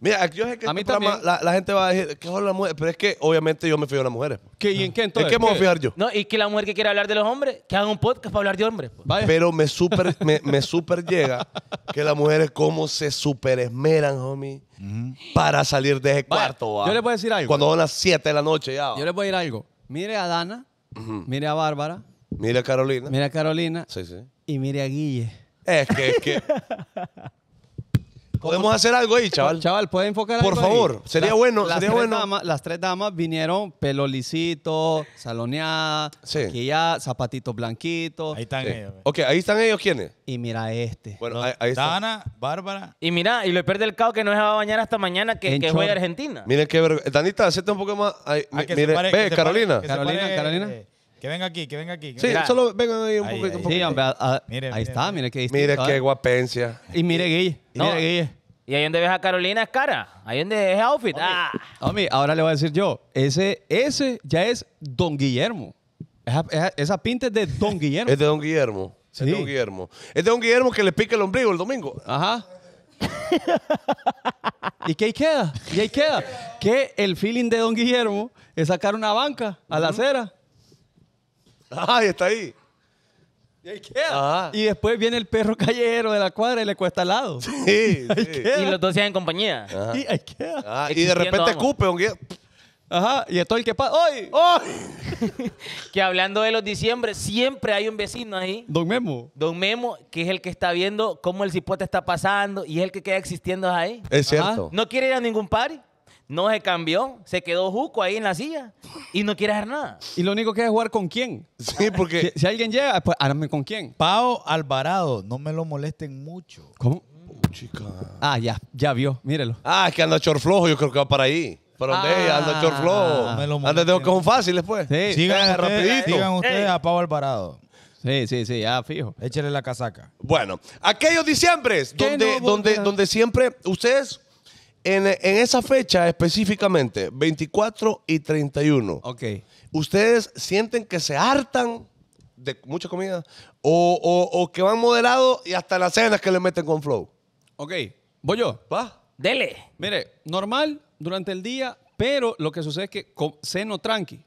Mira, yo sé que a este mí la, gente va a decir, ¿qué las Pero es que obviamente yo me fío en las mujeres. ¿Qué, ¿Y en qué entonces? ¿En qué me voy a fijar yo? No, y que la mujer que quiere hablar de los hombres, que haga un podcast para hablar de hombres. Pues. Pero me super, me, super llega que las mujeres cómo se superesmeran, esmeran, homie, para salir de ese cuarto. Yo le puedo decir algo. Cuando son las 7 de la noche ya. Yo le puedo decir algo. Mire a Dana, mire a Bárbara. Mire a Carolina. Mire a Carolina. Sí, sí. Y mire a Guille. Es que, es que. [laughs] Podemos hacer algo ahí, chaval. Chaval, ¿puede enfocar Por favor, sería bueno, Las, sería tres bueno. damas, las tres damas vinieron pelo lisito, saloneada, Sí. zapatitos blanquitos. Ahí están ellos. Ok, ahí están ellos, ¿quiénes? Y mira este. Bueno, ahí, Dana, Bárbara. Y mira, y lo pierde el caos que no se va a bañar hasta mañana que, que juega Argentina. Miren qué vergüenza. Danita, acepta un poco más. Ahí, ve, Carolina. Carolina, Carolina. Que venga aquí, que venga aquí. sí, solo vengo ahí un poquito. Sí, hombre, ahí está, mire qué Mire qué ¿eh? guapencia. Y mire Guille, no. mire Guille. Y ahí donde ves a Carolina es cara. Ahí donde es outfit. Hombre, ah. ahora le voy a decir yo. Ese, ese ya es Don Guillermo. Esa, pinta [laughs] es de Don Guillermo. es de Don Guillermo. Sí. Es de Don Guillermo. Es de Don Guillermo que le pica el ombligo el domingo. Ajá. ¿Y qué ahí queda? ¿Y ahí queda? que el feeling de Don Guillermo es sacar una banca a la acera [laughs] Ay, está ahí. Y ahí queda. Ah. Y después viene el perro callejero de la cuadra y le cuesta al lado. Sí, [laughs] Y los dos se en compañía. Y ah, y de repente escupe. Ajá. Y esto el que pasa. ¡Ay! [laughs] Que hablando de los diciembre, siempre hay un vecino ahí. Don Memo. Don Memo, que es el que está viendo cómo el cipote está pasando y es el que queda existiendo ahí. Es cierto. No quiere ir a ningún party no se cambió, se quedó Juco ahí en la silla y no quiere hacer nada. Y lo único que es jugar con quién. Sí, ah, porque. Si, alguien llega, pues con quién. Pau Alvarado, no me lo molesten mucho. ¿Cómo? chica. Ah, ya, ya vio, mírelo. Ah, es que anda chorflojo, yo creo que va para ahí. Para dónde anda chorflojo. Ah. flojo. anda de con fácil después. Sí, sigan, eh, rapidito sigan ustedes a Pau Alvarado. Sí, sí, sí, ya fijo. Échale la casaca. Bueno, aquellos diciembres donde, donde, donde siempre ustedes en, esa fecha específicamente, 24 y 31, okay. ¿ustedes sienten que se hartan de mucha comida? O, que van moderados y hasta las cenas que le meten con flow. Ok, voy yo. ¿Va? Dele. Mire, normal durante el día, pero lo que sucede es que ceno tranqui.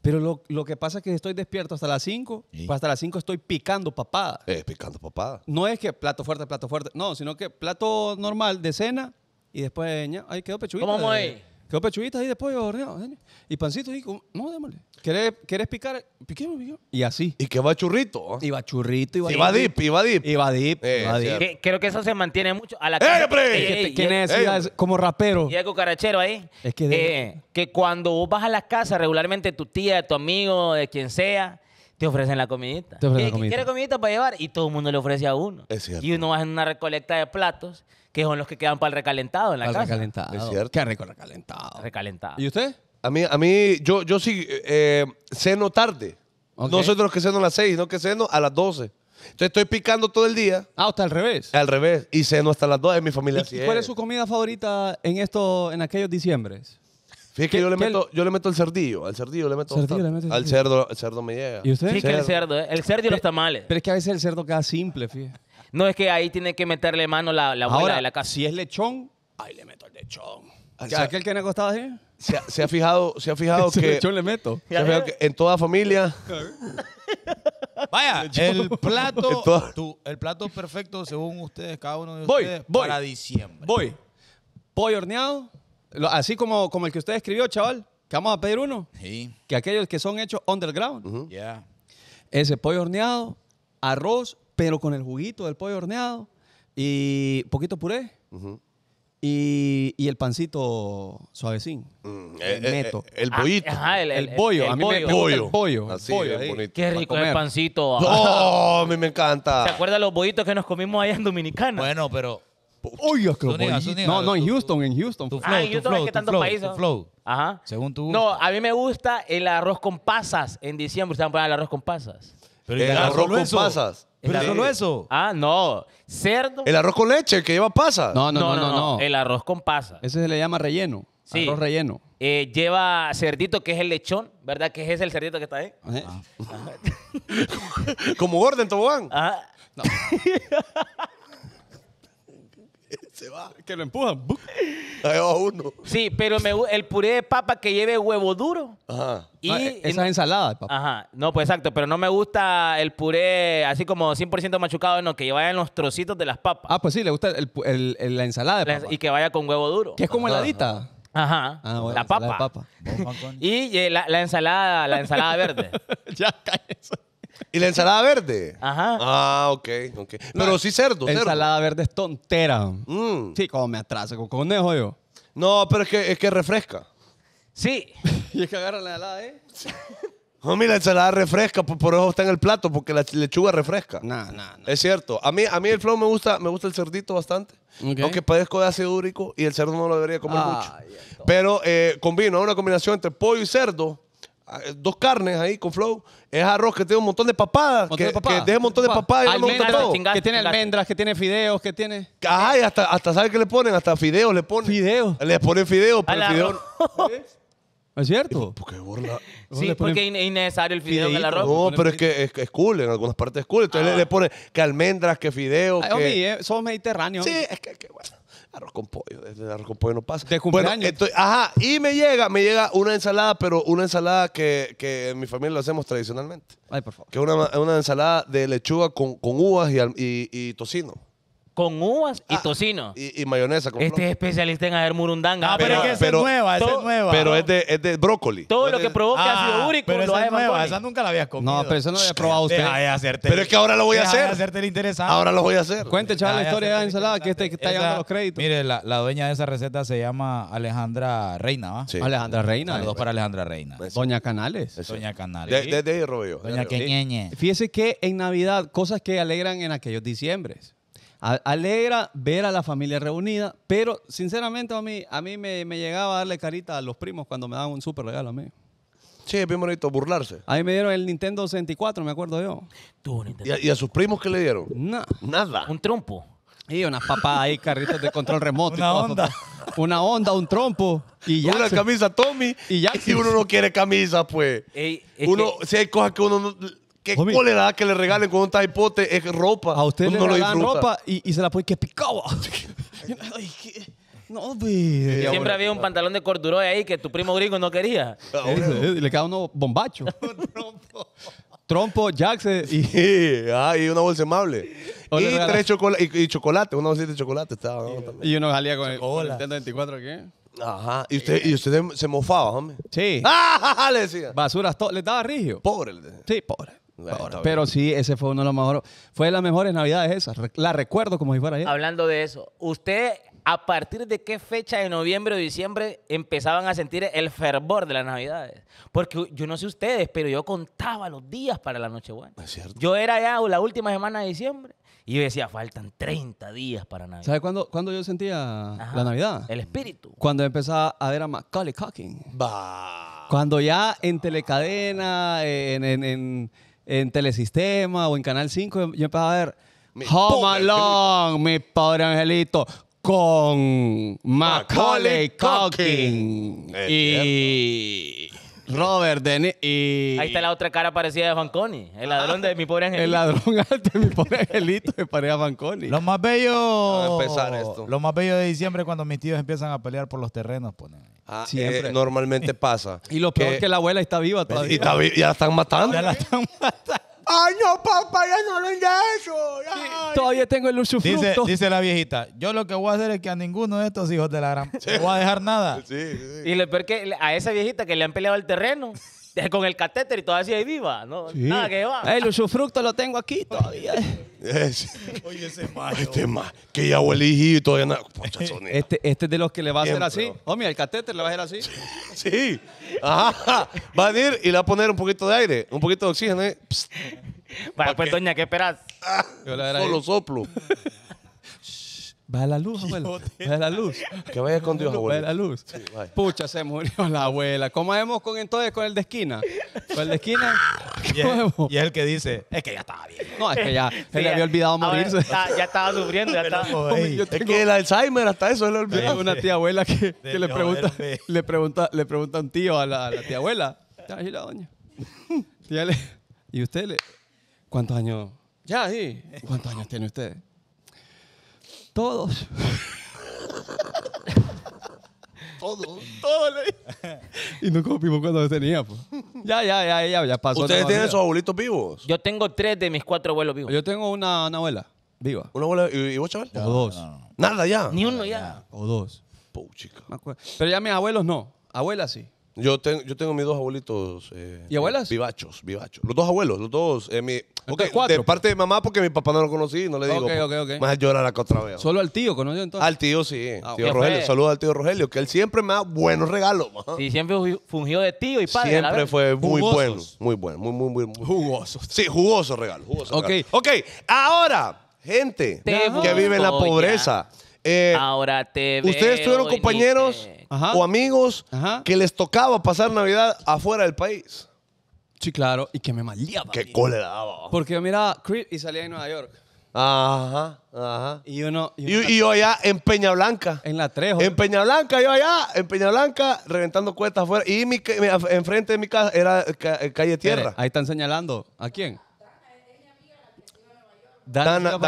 Pero lo, que pasa es que estoy despierto hasta las 5, pues hasta las 5 estoy picando papada. Eh, picando papada. No es que plato fuerte, plato fuerte. No, sino que plato normal de cena, y después, ahí quedó pechuguita. ¿Cómo vamos ahí? Quedó pechuguita ahí después, horneado. Oh, y pancito y no, démosle. ¿Quieres, quieres picar? Piquemos, piquemos. Y así. Y qué va churrito. Iba ¿ah? churrito, iba Y va dip, y va dip. Iba eh, va dip, iba dip. creo que eso se mantiene mucho. A la ¡Eh, hombre! ¿Quién es? Como rapero. Y el cucarachero ahí. Es que eh, que cuando vos vas a las casas, regularmente tu tía, tu amigo, de quien sea, te ofrecen la comidita. Te ofrecen la comidita. comidita para llevar? Y todo el mundo le ofrece a uno. Es cierto. Y uno va en una recolecta de platos que son los que quedan para el recalentado en la casa. recalentado. Qué rico recalentado. Recalentado. ¿Y usted? A mí, a mí yo, yo sí eh, tarde. No soy de los que ceno a las 6, sino que ceno a las 12. Entonces estoy picando todo el día, Ah, hasta al revés. al revés, y ceno hasta las 12. Mi familia ¿Cuál es su comida favorita en en aquellos diciembres? Fíjate que yo le, meto, yo le meto el cerdillo. Al cerdillo le meto al cerdo, el cerdo me llega. ¿Y usted? Fíjese el cerdo, no El cerdo los tamales. Pero es que a veces el cerdo queda simple, fíjate. No, es que ahí tiene que meterle mano la, la de la casa. Si es lechón, ahí le meto el lechón. Ah, ¿sabes aquel que me Se ha, se ha fijado, se ha fijado [laughs] que. lechón le meto. en toda familia. [laughs] Vaya, [laughs] el plato, el plato perfecto según ustedes, cada uno de ustedes, voy. para diciembre. Voy. Pollo horneado. así como, como el que usted escribió, chaval. Que vamos a pedir uno. Sí, Que aquellos que son hechos underground. ya. Ese pollo horneado, arroz pero con el juguito del pollo horneado y poquito puré. Y, y, el pancito suavecín. Mm, el, eh, eh, neto. Eh, el, el ah, Ajá, el, el, bollo. a mí bollo. Me, gusta el bollo. Así, bonito. Qué rico el pancito. No, a mí me encanta. ¿Se acuerdas los bollitos que nos comimos allá en Dominicana? Bueno, pero... es que lo No, no, en Houston, en Houston. ah, en Houston es que tantos flow, países. flow. Ajá. Según tú. No, a mí me gusta el arroz con pasas en diciembre. Ustedes van a poner el arroz con pasas. Pero el arroz con pasas arroz solo eh, eso. Ah, no. Cerdo. El arroz con leche que lleva pasa. No, no, no, no. El arroz con pasa. Ese se le llama relleno. Sí. Arroz relleno. Eh, lleva cerdito, que es el lechón, ¿verdad? Que es el cerdito que está ahí. [laughs] Como orden, Tobogán. Ajá. No. [laughs] Se va. Que lo empujan. Ahí uno. Sí, pero el puré de papa que lleve huevo duro. Ajá. Y, ah, e, esa ensalada de papa. Ajá. No, pues exacto, pero no me gusta el puré así como 100% machucado, no, que vayan los trocitos de las papas. Ah, pues sí, le gusta el, la ensalada de papa. y que vaya con huevo duro. Que es como heladita. Ajá. Ah, la, papa. [laughs] y eh, la, ensalada, la ensalada verde. [laughs] ya cae eso. [laughs] ¿Y la ensalada verde? Ajá. Ah, ok, Pero sí cerdo, cerdo. Ensalada verde es tontera. Mm. Sí, como me atrasa con conejo yo. No, pero es que, es que refresca. Sí. [laughs] y es que agarra la ensalada, ¿eh? [laughs] mira la ensalada refresca, por, por, eso está en el plato, porque la lechuga refresca. No, no, no, Es cierto. A mí, a mí el flow me gusta, me gusta el cerdito bastante. Aunque padezco de ácido úrico y el cerdo no lo debería comer mucho. Pero eh, combino una combinación entre pollo y cerdo Ah, eh, dos carnes ahí con flow. Es arroz que tiene un montón de papadas. que, que tiene un montón de papadas y Que tiene almendras, que tiene fideos, que tiene. Ay, hasta, hasta ¿sabes que le ponen? Hasta fideos le ponen. Fideos. Le ponen fideos, pero [laughs] ¿Es cierto? Porque burla Sí, porque es innecesario el fideo en el arroz. No, pero es que es, cool, en algunas partes es cool. Entonces ah, le, pone que almendras, que fideos. Ay, eh, somos mediterráneos. Sí, es que, que bueno. Arroz con pollo, desde arroz con pollo no pasa. De cumpleaños. ajá, y me llega, me llega una ensalada, pero una ensalada que, que en mi familia lo hacemos tradicionalmente. Ay, por favor. Que es una, una ensalada de lechuga con, con uvas y, y, y tocino con uvas y ah, tocino. Y, mayonesa Este es especialista en hacer murundanga. Ah, pero, es es nueva, es nueva. Pero es de, brócoli. Todo lo que de- provoca ah, ácido úrico pero lo esa es nueva, esa nunca la había comido. No, pero eso no lo había probado usted. Deja hacerte. Pero es que ahora lo voy a hacer. Ahora lo voy a hacer. Cuente, chaval, la historia de la ensalada que este está llegando los créditos. Mire, la, dueña de esa receta se llama Alejandra Reina, ¿va? Sí. Alejandra Reina. dos eh. para Alejandra Reina. Pues Doña Canales. Pues Doña Canales. De, Doña Queñeñe. Fíjese que en Navidad, cosas que alegran en aquellos diciembres alegra ver a la familia reunida, pero sinceramente a mí, a mí me, llegaba a darle carita a los primos cuando me daban un súper regalo a mí. Sí, es bien bonito burlarse. Ahí me dieron el Nintendo 64, me acuerdo yo. ¿Y, a, sus primos qué le dieron? Nada. Un trompo. Y unas papás ahí, carritos de control remoto. y Una todo, Una onda, un trompo. Y ya. Una camisa Tommy Y [laughs] ya. uno no quiere camisa, pues. uno, si hay cosas que uno no- ¿Qué Homie. que le regalen con un taipote es ropa? A usted no le dan ropa y, se la ponen que picaba. [laughs] Ay, qué... No, güey. Siempre había un pantalón de corduroy ahí que tu primo gringo no quería. Ah, le queda uno bombacho. [laughs] Trompo. Trompo, Jackson eh, y... ah, y una bolsa amable. Y tres chocolates, y, chocolate, una bolsita de chocolate estaba. Y uno salía con el Nintendo 24, ¿qué? Ajá. Y usted, y usted se mofaba, hombre. Sí. [laughs] ¡Ah! Le decía. Basuras, le daba rigio. Pobre, Sí, pobre pero sí, ese fue uno de los mejores. Fue de las mejores navidades esas. La recuerdo como si fuera ayer. Hablando de eso, ¿usted a partir de qué fecha de noviembre o diciembre empezaban a sentir el fervor de las navidades? Porque yo no sé ustedes, pero yo contaba los días para la Nochebuena. Es cierto. Yo era ya la última semana de diciembre y decía, faltan 30 días para Navidad. ¿Sabe cuándo, yo sentía la Navidad? El espíritu. Cuando empezaba a ver a Macaulay Culkin. Bah. Cuando ya en telecadena, en en Telesistema o en Canal 5, yo empezaba a ver Home Alone, mi padre angelito, con Macaulay Culkin. Y... Robert De y... Ahí está la otra cara parecida de Fanconi. El ah. ladrón de mi pobre angelito. El ladrón de mi pobre angelito de pareja Fanconi. Lo más bello... más bello de diciembre cuando mis tíos empiezan a pelear por los terrenos, ponen. Ah, eh, Siempre. normalmente pasa. Y lo peor es que la abuela está viva todavía. Y ya la están matando. Ya la están matando. Ay, no, papá, ya no lo eso. Todavía tengo el usufructo. Dice, dice la viejita, yo lo que voy a hacer es que a ninguno de estos hijos de la gran... voy a dejar nada. Sí, sí. Y le peor que a esa viejita que le han peleado el terreno. [laughs] [laughs] con el catéter y todavía hay viva, ¿no? Nada que va. El usufructo lo tengo aquí todavía. [laughs] Oye, ese es Este es más, que ya huele y todavía nada. Este, este es de los que le va a hacer así. Oh, mira, el catéter le va a hacer así. [laughs] Sí. Ajá. Va a venir y le va a poner un poquito de aire, un poquito de oxígeno. ¿eh? Para pues, doña, ¿qué esperas? Ah, Yo la Solo los soplo. Va a la luz, abuela. Va a la luz. Que vaya con Dios, abuela. Va a la luz. Pucha, se murió la abuela. ¿Cómo hacemos con entonces con el de esquina? Con el de esquina. [laughs] Y el que dice, es que ya estaba bien. No, es que ya él [laughs] se le había olvidado morirse. ya, estaba sufriendo, ya [laughs] estaba. es que el Alzheimer hasta eso le olvidó. una tía abuela que, le, pregunta, le, pregunta, le pregunta a un tío a la, tía abuela. Y la doña. y usted le, ¿cuántos años? Ya, sí. ¿Cuántos años tiene usted? Todos. ¿Todos? ¿Todos? [laughs] Y no copimos cuando tenía, pues. Ya, ya, ya, ya, ya pasó. ¿Ustedes tienen sus abuelitos vivos? Yo tengo tres de mis cuatro abuelos vivos. Yo tengo una, abuela viva. ¿Una abuela? ¿Y, y vos, chaval? O dos. Ah, Nada ya. Ni uno ya. O dos. Pou, Pero ya mis abuelos no. Abuela sí. Yo, ten, yo tengo mis dos abuelitos. Eh, ¿Y abuelas? Vivachos, vivachos. Los dos abuelos, los dos. Eh, mi, okay, cuatro. De parte de mamá, porque mi papá no lo conocí, no le digo. Ok, pues, ok, ok. Más llorar acá otra vez. ¿Solo al tío conoció entonces? Al tío, sí. Ah, tío Rogelio. Saludos al tío Rogelio, que él siempre me da buenos regalos. Sí, siempre fungió de tío y padre. Siempre fue muy bueno. Muy bueno, muy, muy, muy. Jugoso. Sí, jugoso regalo. Jugoso ok. Regalo. Ok, ahora, gente que vive en la pobreza. Eh, ahora te Ustedes tuvieron compañeros o amigos que les tocaba pasar Navidad afuera del país. Sí, claro, y que me maleaba. Qué cólera daba. Porque yo miraba Creep y salía de Nueva York. Ajá, ajá. Y uno. yo allá en Peñablanca En la Trejo. En Peña Blanca, yo allá, en Peña reventando cuestas afuera. Y enfrente de mi casa era calle Tierra. ahí están señalando. ¿A quién? Dana,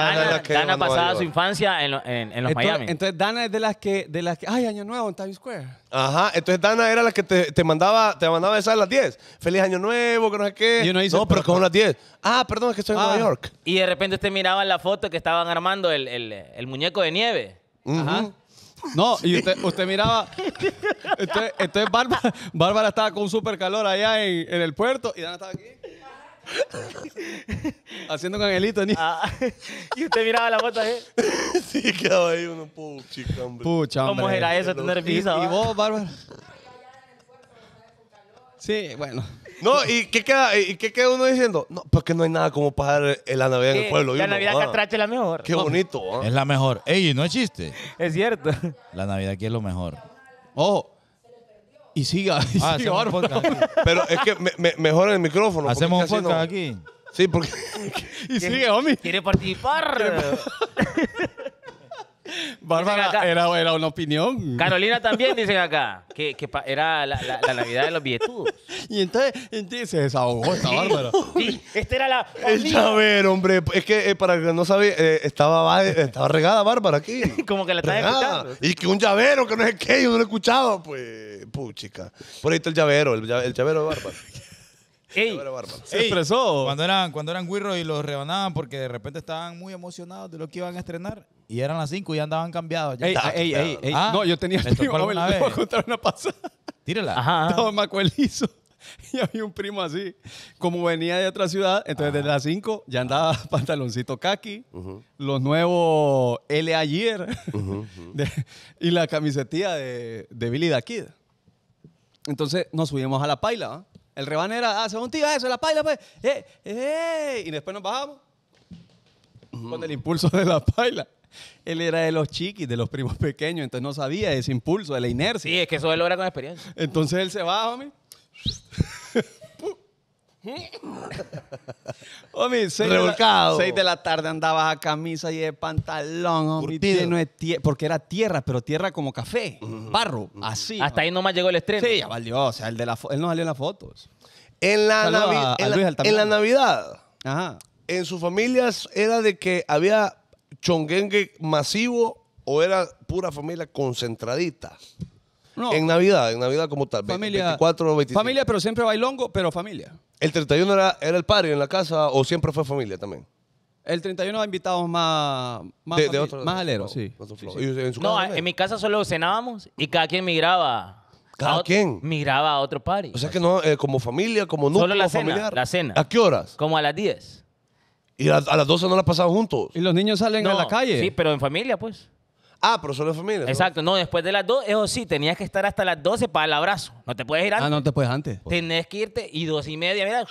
pasaba su infancia en, en- los Miami. entonces Dana es de las que, de las que, ay, año nuevo en Times Square. Ajá, entonces Dana era la que te, te mandaba te mandaba a las 10. Feliz año nuevo, que no sé qué. no, pero con las 10. Ah, perdón, es que estoy en Nueva ah. York. y de repente usted miraba la foto que estaban armando el, el- el muñeco de nieve. Ajá. No, y usted, miraba. Entonces, Bárbara, estaba con súper calor allá en, en el puerto y Dana estaba aquí. [laughs] Haciendo un angelito, ni. Ah, [laughs] y usted miraba la foto, ahí. [laughs] sí, quedaba ahí uno, pucha, hombre. Pucha, hombre. ¿Cómo era eso tener visa? ¿Y, vos, Bárbara? Sí, bueno. No, ¿y qué, queda, ¿y qué queda uno diciendo? No, porque pues no hay nada como pasar la Navidad en el eh, pueblo. La Navidad que catracha es la mejor. Qué bonito, Es la mejor. Ey, no es chiste. Es cierto. La Navidad aquí es lo mejor. Ojo, y siga. [laughs] Y ah, hacemos [laughs] Pero es que me, me- el micrófono. Hacemos un podcast aquí. Sí, porque. [laughs] y sigue, homie. ¿Quiere participar? Bárbara, era, era, una opinión. Carolina también dice acá que, era la, Navidad de los billetudos. Y entonces, entonces se desahogó esta Bárbara. esta era la. El llavero, hombre. Es que eh, para que no sabía, eh, estaba, eh, estaba regada Bárbara aquí. [laughs] Como que la estaba escuchando. Y que un llavero, que no es que yo no lo escuchaba. Pues, puchica. Por ahí está el llavero, el, el llavero de Bárbara. [laughs] Ey, se expresó. Cuando eran, cuando eran y los rebanaban porque de repente estaban muy emocionados de lo que iban a estrenar. Y eran las 5 y andaban cambiados. Ey, Ah, No, yo tenía el primo, voy a contar una pasada. Tírala. Ajá. Estaba macuelizo. Y había un primo así, como venía de otra ciudad, entonces desde las 5 ya andaba pantaloncito kaki, los nuevos L ayer [laughs] y la camisetía de, de Billy the Entonces nos subimos a la paila, el rebanera era, ah, según tío, eso, la paila, pues. Eh, eh, y después nos bajamos con el impulso de la paila. Él era de los chiquis, de los primos pequeños, entonces no sabía ese impulso, de la inercia. Sí, es que eso él logra con experiencia. Entonces él se baja, homie. [laughs] Homie, seis De la, de la tarde andabas a camisa y de pantalón, porque era tierra, pero tierra como café, barro, así. Hasta ahí nomás llegó el estreno. Sí, ya valió. O sea, el de la él no salió en las fotos. En la, Navidad. en, la Navidad, en sus familias era de que había chonguengue masivo o era pura familia concentradita. En Navidad, en Navidad como tal. Familia, 24, 25. Familia, pero siempre bailongo, pero familia. ¿El 31 era, era el party en la casa o siempre fue familia también? El 31 invitados más más, más aleros, sí. en No, en mi casa solo cenábamos y cada quien migraba. ¿Cada quien? Migraba a otro party. O sea que no, eh, como familia, como núcleo Solo la cena, la cena. ¿A qué horas? como a las 10. ¿Y a, las 12 no la pasaban juntos? Y los niños salen a la calle. Sí, pero en familia, pues. Ah, pero solo familia. Exacto, no, después de las dos, eso sí, tenías que estar hasta las 12 para el abrazo. No te puedes ir antes. Ah, no te puedes antes. Tenés que irte y dos y media, mira,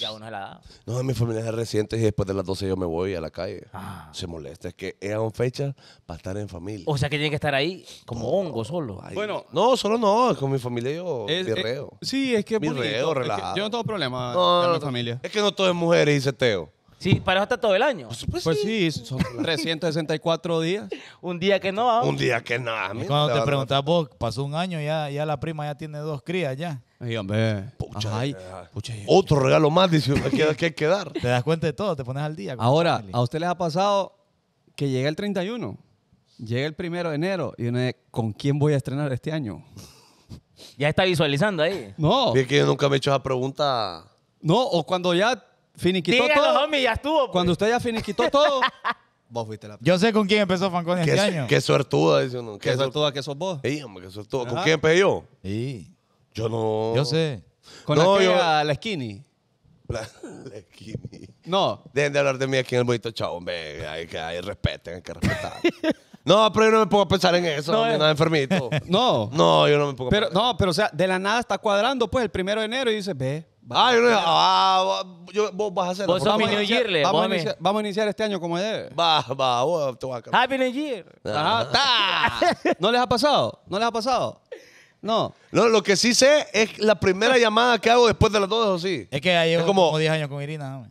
ya uno se la da. No, mi familia es reciente y después de las 12 yo me voy a la calle. Ah. Se molesta. Es que es una fecha para estar en familia. O sea que tiene que estar ahí como hongo solo. Bueno. No, solo no. Con mi familia yo Es- eh, sí, es que Mi reo. relajado. yo no tengo problema con familia. Es que no todo es mujeres y seteo. Sí, para hasta todo el año. Pues, sí. [laughs] son 364 días. Un día que no. Un día que no. cuando te preguntas vos, pasó un año, ya, ya la prima ya tiene dos crías ya. Y hombre, pucha, otro regalo más dice, que, hay que dar. Te das cuenta de todo, te pones al día. Ahora, ¿a usted les ha pasado que llega el 31, llega el primero de enero y uno dice, ¿con quién voy a estrenar este año? Ya está visualizando ahí. No. Es que yo nunca me he hecho esa pregunta. No, o cuando ya finiquitó todo. homie, ya estuvo. Pues. Cuando usted ya finiquitó todo, [laughs] vos fuiste la Yo sé con quién empezó Fanconi este año. Qué suertuda, dice uno. Qué, suertuda que sos vos. Ey, hombre, qué suertuda. ¿Con quién empecé yo? Sí. Yo no. Yo sé. Con No, aquella, yo- la skinny. La, la No. Dejen de hablar de mí aquí en el bonito chao, hombre. Hay que hay, respeten, hay que respetar. no, pero yo no me pongo a pensar en eso, No, eh. enfermito. [laughs] No. No, yo no me pongo a Pero, pensar. no, pero o sea, de la nada está cuadrando, pues, el primero de enero y dices, ve, Ah, yo vos vas a hacer. vamos, a iniciar, este año como debe. Va, va, te a Happy New Year. Ah. Ajá, ta. [laughs] ¿No les ha pasado? ¿No les ha pasado? No. lo que sí sé es la primera [laughs] llamada que hago después de las dos, o sí. Es que ya llevo como, 10 años con Irina.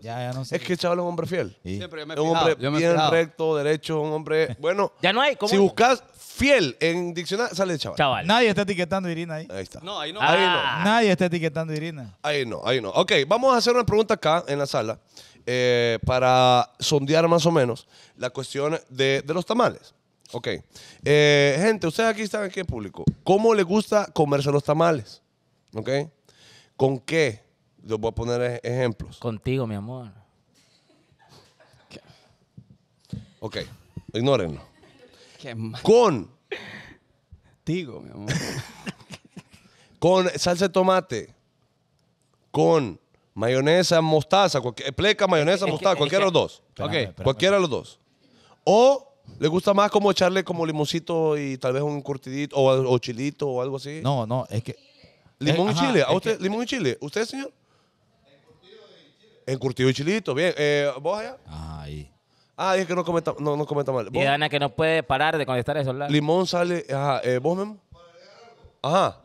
Ya, ya no sé. Es que el chaval es un hombre fiel. Siempre un hombre bien recto, derecho, un hombre. Bueno, ya no hay. como... si buscas, Fiel en diccionario sale chaval. Chaval. Nadie está etiquetando Irina ahí. Ahí está. No, ahí no. Ahí no. Ah. Nadie está etiquetando Irina. Ahí no, ahí no. Ok, vamos a hacer una pregunta acá en la sala eh, para sondear más o menos la cuestión de, los tamales. Ok. Eh, gente, ustedes aquí están aquí en público. ¿Cómo les gusta comerse los tamales? ¿Ok? ¿Con qué? Les voy a poner e-, ejemplos. Contigo, mi amor. Ok, ignórenlo. Con. Tigo, mi amor. con salsa de tomate. Con mayonesa, mostaza. Eh, pleca, mayonesa, mostaza. cualquiera de los dos. cualquiera de los dos. O. ¿Le gusta más como echarle como limoncito y tal vez un curtidito o, chilito o algo así? No, no, es que. ¿Limón y eh, chile? usted, ¿Limón y chile? ¿Usted, señor? Encurtido y chilito, bien. Eh, ¿Vos allá? Ahí. Ah, es que no cometa, no, mal. Y Dana que no puede parar de contestar eso. eso. Limón sale. Ajá, eh, vos Memo. Ajá.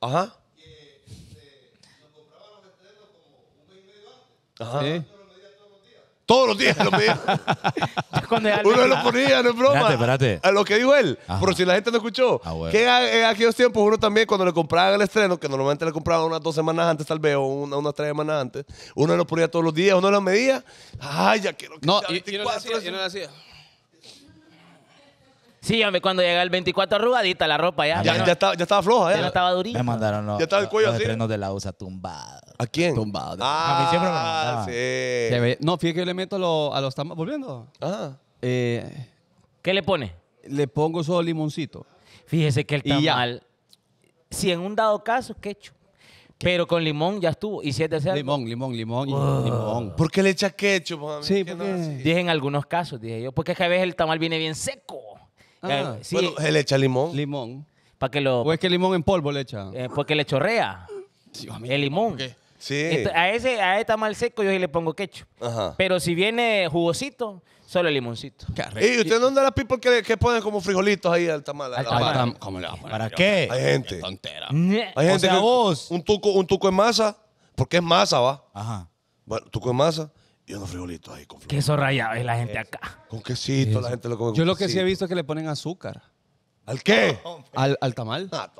Ajá. Ajá. Todos los días lo pedía. [laughs] Uno lo ponía, no es broma. Espérate, espérate. A lo que dijo él. Pero si la gente no escuchó. Ah, que en, aquellos tiempos uno también, cuando le compraban el estreno, que normalmente le compraban unas dos semanas antes, tal vez, o unas tres semanas antes, uno lo ponía todos los días, uno lo medía. Ay, ya quiero que No, sea 24, no lo hacía. Sí, hombre, cuando llega el 24 arrugadita la ropa ya. Ah, ya, estaba, ya estaba, floja, ¿eh? Ya estaba durita. Me mandaron los, ya estaba el cuello los así. estrenos de la USA tumbado. ¿A quién? Tumbado. Ah, a mí siempre me Sí. No, fíjate que yo le meto a los tamales. Volviendo. Ajá. Eh, ¿Qué le pone? Le pongo solo limoncito. Fíjese que el tamal, si en un dado caso, quecho. Pero con limón ya estuvo. ¿Y si es de Limón, limón, limón, limón. ¿Por qué le echas ketchup? Sí, porque... dije en algunos casos, dije yo. Porque es que a veces el tamal viene bien seco. Ah. bueno, se le echa limón. Limón. para que lo... ¿O es que limón en polvo le echa? Eh, porque le chorrea el limón. Sí. a ese a este mal seco yo sí le pongo ketchup. Pero si viene jugosito, solo el limoncito. ¿Y usted dónde la people que, que ponen como frijolitos ahí al tamal? Ah, para- qué? Hay gente. Hay gente un tuco, un tuco en masa, porque es masa, va. Ajá. Bueno, tuco en masa y unos frijolitos ahí con flor. Queso rallado es la gente acá. Con quesito, la gente lo come con Yo lo que sí he visto es que le ponen azúcar ¿Al qué? [laughs] al, al tamal. Ah,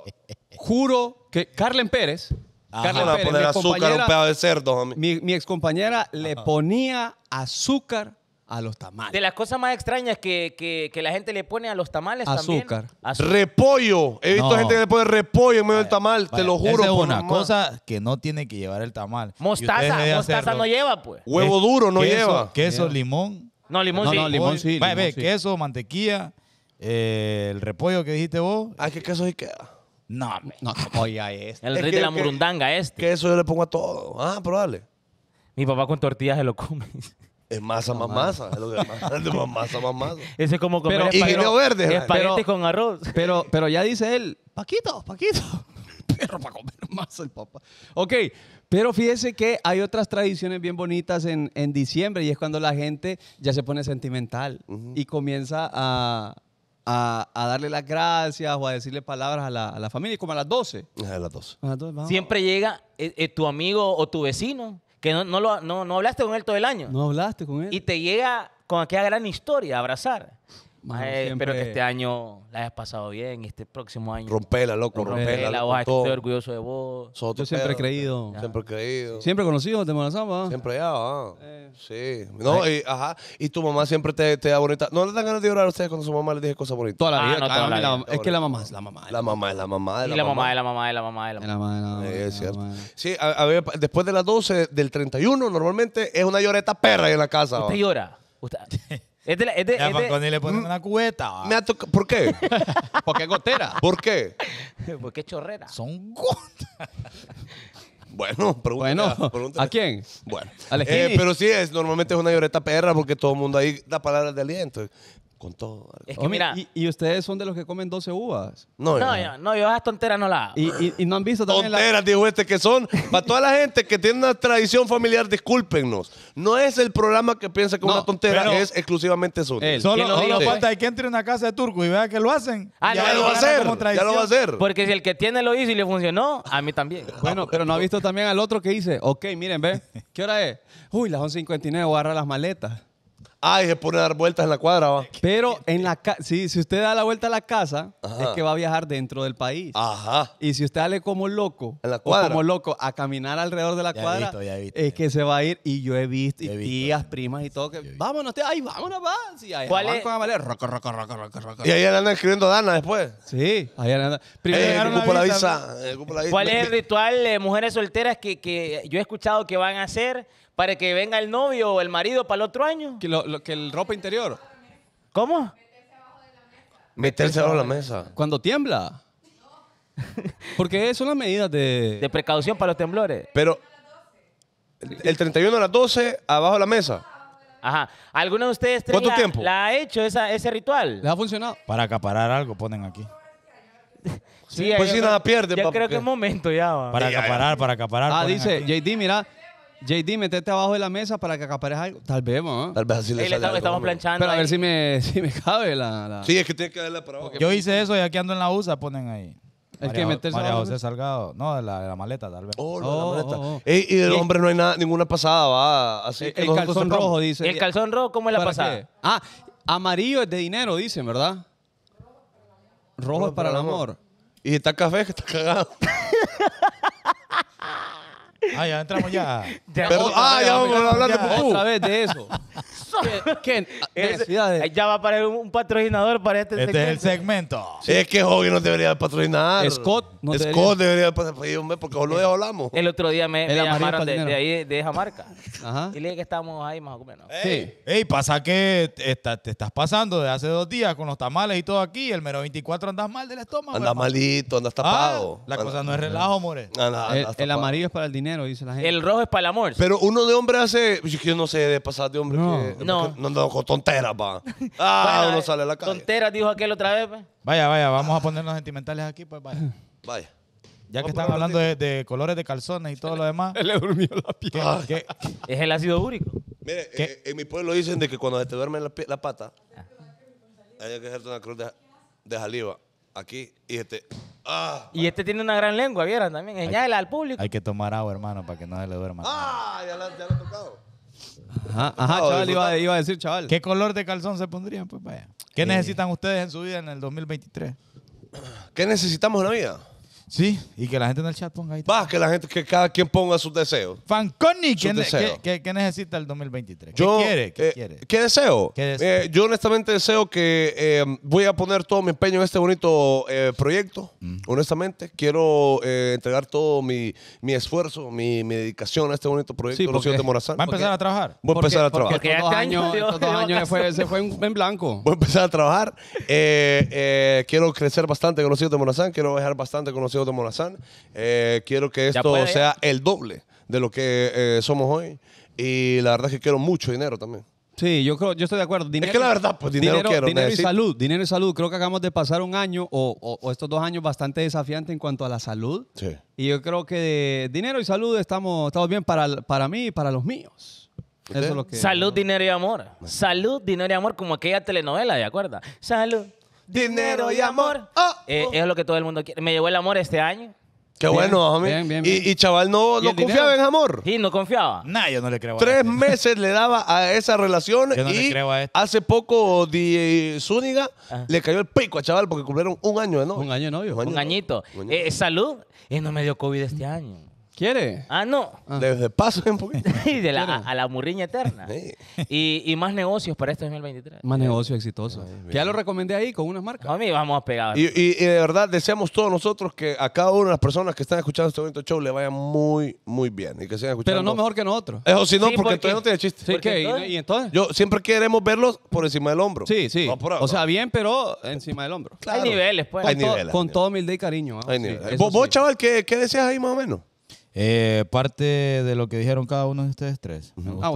Juro que Carlen Pérez, ah, Carlen Van a poner azúcar a un de cerdo, mi, mi excompañera le ponía azúcar a los tamales. De las cosas más extrañas que, la gente le pone a los tamales Azúcar. también. Azúcar. Repollo. He visto gente que le pone repollo en medio del tamal, te lo juro. es una cosa que no tiene que llevar el tamal. Mostaza, mostaza no lleva, pues. Huevo eh, duro no lleva. Queso, limón. No, limón sí. limón sí, Ve, ve, queso, mantequilla, eh, el repollo que dijiste vos. Ay, ah, qué queso sí queda. No, No, este? El de la murundanga este. Queso yo le pongo a todo. Ah, pero Mi papá con tortillas se lo come. [laughs] Es masa más masa. Es lo que [laughs] es más masa más masa. ese es como comer Pero- y guineo verde, ¿eh? con arroz. Pero, pero ya dice él, Paquito, Paquito, [laughs] perro para comer masa el papá. Ok, pero fíjese que hay otras tradiciones bien bonitas en, en diciembre y es cuando la gente ya se pone sentimental y comienza a, a- a darle las gracias o a decirle palabras a la, a la familia, como a las 12. las A las 12, Siempre llega eh, eh, tu amigo o tu vecino que no, no, lo, no, no hablaste con él todo el año. No hablaste con él. Y te llega con aquella gran historia a abrazar espero que este año la hayas pasado bien y este próximo año. Rompela, loco, rompela. rompela estoy orgulloso de vos. Yo eh, siempre he creído. Siempre he creído. ¿ah? Siempre conocido te manazaba. Siempre ya, ah. Sí. No, y, ajá. Y tu mamá siempre te, te da bonita. ¿No le dan ganas de llorar a ustedes cuando su mamá les dice cosas bonitas? Toda la ah, vida. No, la la Es que la mamá es la mamá. La mamá es la mamá. Y la mamá es la mamá de la mamá de la mamá. Es cierto. Sí, a, ver, después de las 12, del 31, normalmente es una lloreta perra en la casa. ¿Usted llora? Usted... [laughs] Este, le ponen mm. una cubeta. ¿Por qué? [laughs] Porque es gotera. ¿Por qué? [laughs] Porque es chorrera? Son gotas. [laughs] Bueno, pregunta Bueno, ¿a quién? Bueno, eh, pero sí, es, normalmente es una lloreta perra porque todo el mundo ahí da palabras de aliento. Con todo. Es que mira- ¿y, ustedes son de los que comen 12 uvas. No, No, yo, no, yo esas tonteras no las Y, y- no han visto también Tonteras, dijo este, que son. Para toda la gente que tiene una tradición familiar, discúlpenos. No es el programa que piensa que una tontera es exclusivamente eso. Solo, falta que entre una casa de turco y vea que lo hacen. Ya, lo va a hacer. Ya lo va a hacer. Porque si el que tiene lo hizo y le funcionó, a mí también. Bueno, pero no ha visto también al otro que dice, ok, miren, ve, ¿qué hora es? Uy, las 11.59, voy a las maletas. Ay, se pone a dar vueltas en la cuadra, va. Pero en la si usted da la vuelta a la casa, es que va a viajar dentro del país. Ajá. Y si usted sale como loco, como loco, a caminar alrededor de la cuadra, es que se va a ir. Y yo he visto, tías, primas y todo, que vámonos, ay, vámonos, va. ¿Cuál es? Y ahí andan escribiendo Dana después. Sí, ahí Primero ¿Cuál es el ritual de mujeres solteras que, que yo he escuchado que van a hacer para que venga el novio o el marido para el otro año. Que, lo, que el ropa interior. ¿Cómo? Meterse de la mesa. Cuando tiembla. Porque son las medidas de... precaución para los temblores. Pero el 31 a las 12, abajo de la mesa. Ajá. ¿Alguno de ustedes ¿Cuánto tiempo? la ha hecho esa, ese ritual? ¿Le ha funcionado? Para acaparar algo ponen aquí. pues si nada pierde. Yo creo que es momento ya. Para acaparar, para acaparar. Ah, dice JD, mira, JD, metete abajo de la mesa para que acapares algo. Tal vez, ¿no? Tal vez así le salga sale estamos, estamos planchando. Pero a ver si me, [laughs] si me cabe la. Sí, es que tiene que darle para abajo. Yo hice eso y aquí ando en la USA, ponen ahí. Es que meterse María José Salgado. No, de la, de la maleta, tal vez. Oh, oh la oh, maleta. Oh, y del hombre no hay nada, ninguna pasada, va. Así El, calzón rojo, dice. el calzón rojo cómo es la pasada? Ah, amarillo es de dinero, dicen, ¿verdad? Rojo es para el amor. Y está café que está cagado. [laughs] Ah, ya entramos ya. [laughs] ah, ya vamos a hablar de Otra vez de eso. [laughs] ya va a aparecer un, patrocinador para este, este segmento. es el segmento. Es que Joggy no debería patrocinar. Scott. No Scott debería, patrocinar porque lo eh, de hablamos. El otro día me, llamaron de, ahí, de esa marca. Ajá. Y le dije que estábamos ahí más o menos. Ey, pasa que te estás pasando de hace dos días con los tamales y todo aquí. El mero 24 andas mal del estómago. Andas malito, andas ah, tapado. la cosa no es relajo, more. el amarillo es para el dinero. El rojo es para el amor. Pero uno de hombre hace. Yo no sé de pasar de hombre. No, no. No con tonteras, [laughs] Ah, uno sale a la calle. Tonteras, dijo aquel otra vez. Pues. Vaya, vaya, vamos a ponernos sentimentales aquí, pues vaya. [clears throat] Vaya. Ya que están hablando de, colores de calzones y todo lo demás. [laughs] le durmió la piel. Es el ácido úrico. Mire, eh, en mi pueblo dicen de que cuando te duerme la, pata, hay que hacerte una cruz de, de aquí y este. Ah, y este tiene una gran lengua, vieran también. señala al público. Hay que tomar agua, hermano, para que no se le duerma. Ah, ya lo tocado. Ajá, chaval, iba, a decir, chaval. ¿Qué color de calzón se pondrían? Pues vaya. ¿Qué eh. necesitan ustedes en su vida en el 2023? ¿Qué necesitamos en la vida? Sí, y que la gente en el chat ponga ahí. Va, que la gente, que cada quien ponga sus deseos. Fanconi, ¿qué, necesita el 2023? ¿Qué eh, quiere? ¿Qué, deseo? Eh, yo honestamente deseo que eh, voy a poner todo mi empeño en este bonito proyecto. Mm. Honestamente, quiero entregar todo mi, esfuerzo, mi, mi, dedicación a este bonito proyecto. de Morazán. ¿Va a empezar a trabajar? Voy a empezar a trabajar. Porque, este año, años se fue en, blanco. Voy a empezar a trabajar. quiero crecer bastante con los hijos de Morazán. Quiero dejar bastante con conocido de Morazán. Eh, quiero que esto sea el doble de lo que eh, somos hoy. Y la verdad es que quiero mucho dinero también. Sí, yo creo, yo estoy de acuerdo. Dinero, es que la verdad, pues dinero, quiero. Dinero y salud, dinero y salud. Creo que acabamos de pasar un año o, estos dos años bastante desafiantes en cuanto a la salud. Y yo creo que de dinero y salud estamos, estamos bien para, para mí y para los míos. salud, dinero y amor. Salud, dinero y amor, como aquella telenovela, ¿de acuerdo? Salud, dinero y amor. Oh, oh, eh, oh. es lo que todo el mundo quiere. Me llegó el amor este año. Qué bueno, homie. Bien, bien, y, y, chaval no, confiaba en amor. Sí, no confiaba. Nada, yo no le creo. A Tres este. meses le daba a esa relación yo no le creo a este. hace poco de Zúñiga ah. le cayó el pico a chaval porque cumplieron un año de novio. Un año de novio. Un, año un añito. Eh, salud. Y eh, no me dio COVID este año. ¿Quiere? Ah, no. Ah. Desde paso poquito. [laughs] y de la, a, la murriña eterna. Sí. Y, más negocios para este 2023. Más negocios exitosos. ya lo recomendé ahí con unas marcas. A mí vamos a pegar. y, de verdad deseamos todos nosotros que a cada una de las personas que están escuchando este momento show le vaya muy, muy bien. Y que sigan escuchando. Pero no mejor que nosotros. Eso si no, porque, entonces no tiene chiste. Sí, ¿Y, entonces? Yo siempre queremos verlos por encima del hombro. Sí, sí. o sea, bien, pero encima del hombro. Hay niveles, pues. Hay niveles. Con todo humildad y cariño. Hay niveles. ¿Vos, chaval, ¿qué, ¿qué deseas ahí más o menos? Eh, parte de lo que dijeron cada uno de ustedes tres. Ah,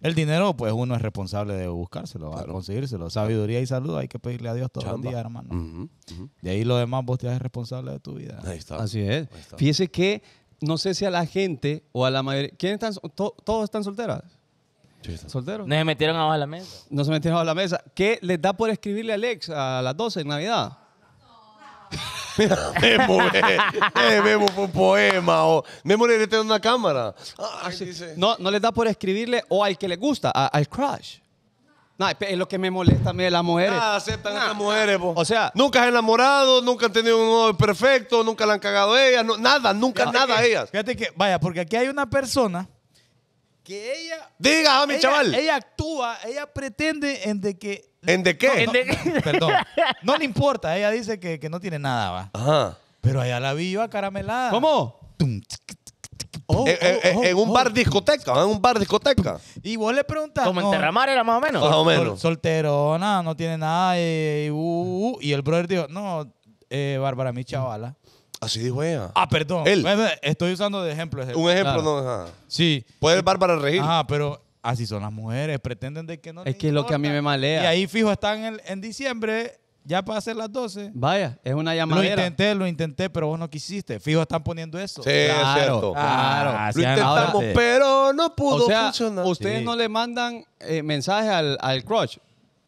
El dinero, pues uno es responsable de buscárselo, claro. conseguírselo. Sabiduría y salud hay que pedirle a Dios todos los días, hermano. De ahí lo demás vos te haces responsable de tu vida. Así es. Fíjese que no sé si a la gente o a la mayoría. ¿Quiénes están? ¿Todos están solteras? ¿Solteros? No se metieron abajo de la mesa. No se metieron abajo de la mesa. ¿Qué les da por escribirle a Alex a las 12 en Navidad? Memo, [laughs] eh, un poema o Memo le una cámara. Ah, no, no les da por escribirle o al que le gusta, al crush. es lo que me molesta a mí de las mujeres. Ah, aceptan a las mujeres, O sea- nunca has enamorado, nunca han tenido un hombre perfecto, nunca la han cagado ellas, nada, nunca nada a ellas. Fíjate que, vaya, porque aquí hay una persona que ella Diga, a ah, mi chaval. Ella actúa, ella pretende en de que ¿En de qué? perdón. [laughs] No le importa. Ella dice que, no tiene nada, va. Ajá. Pero allá la vi yo caramelada. ¿Cómo? en, un oh. bar discoteca, en un bar discoteca. Y vos le preguntas. Como en Terramar era más o menos. Más o menos. solterona, no tiene nada. Uh, uh, uh. y el brother dijo, no, eh, Bárbara, mi chavala. Así dijo ella. Ah, perdón. Estoy usando de ejemplo. Un ejemplo no. Ajá. Sí. Puede Bárbara regir. Ajá, pero así son las mujeres, pretenden de que no. Es que es lo que a mí me malea. Y ahí fijo están en, en diciembre, ya para hacer las 12. Vaya, es una llamada. Lo intenté, lo intenté, pero vos no quisiste. Fijo están poniendo eso. Sí, es cierto. Claro. lo intentamos, pero no pudo funcionar. Ustedes no le mandan eh, mensajes al, al crush.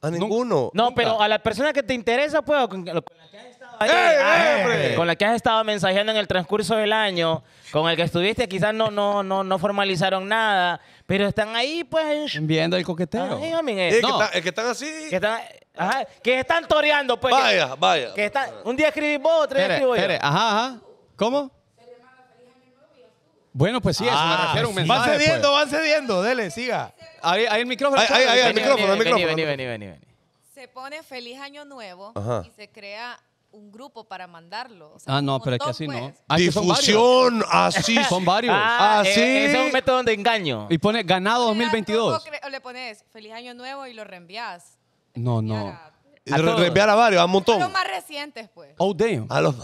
A ninguno. No, pero a la persona que te interesa, pues, con, la que has estado ah, con la que has estado mensajeando en el transcurso del año, con el que estuviste, quizás no, no, no, no formalizaron nada. Pero están ahí, pues. Viendo el coqueteo. Ay, eh, es. Eh, que, están así. Que están, ajá, que están toreando, pues. Vaya, vaya. Que están, un día escribís vos, otro día escribo yo. ajá, ajá. ¿Cómo? Bueno, pues sí, eso me ah, refiero a un mensaje. Van cediendo, pues. van cediendo, dele, siga. Ahí, ahí el micrófono. Ahí, ahí, pues. el micrófono, el micrófono. Vení, vení, vení, Se pone feliz año nuevo y se crea un grupo para mandarlo. ah, no, pero es que así no. Ah, Difusión, así. [laughs] Son varios. así. Ah, ah, eh, es un método de engaño. Y pone ganado 2022. O le pones feliz año nuevo y lo reenvías. No, no. A, reenviar a varios, a un montón. A los más recientes, pues. Oh, damn. A los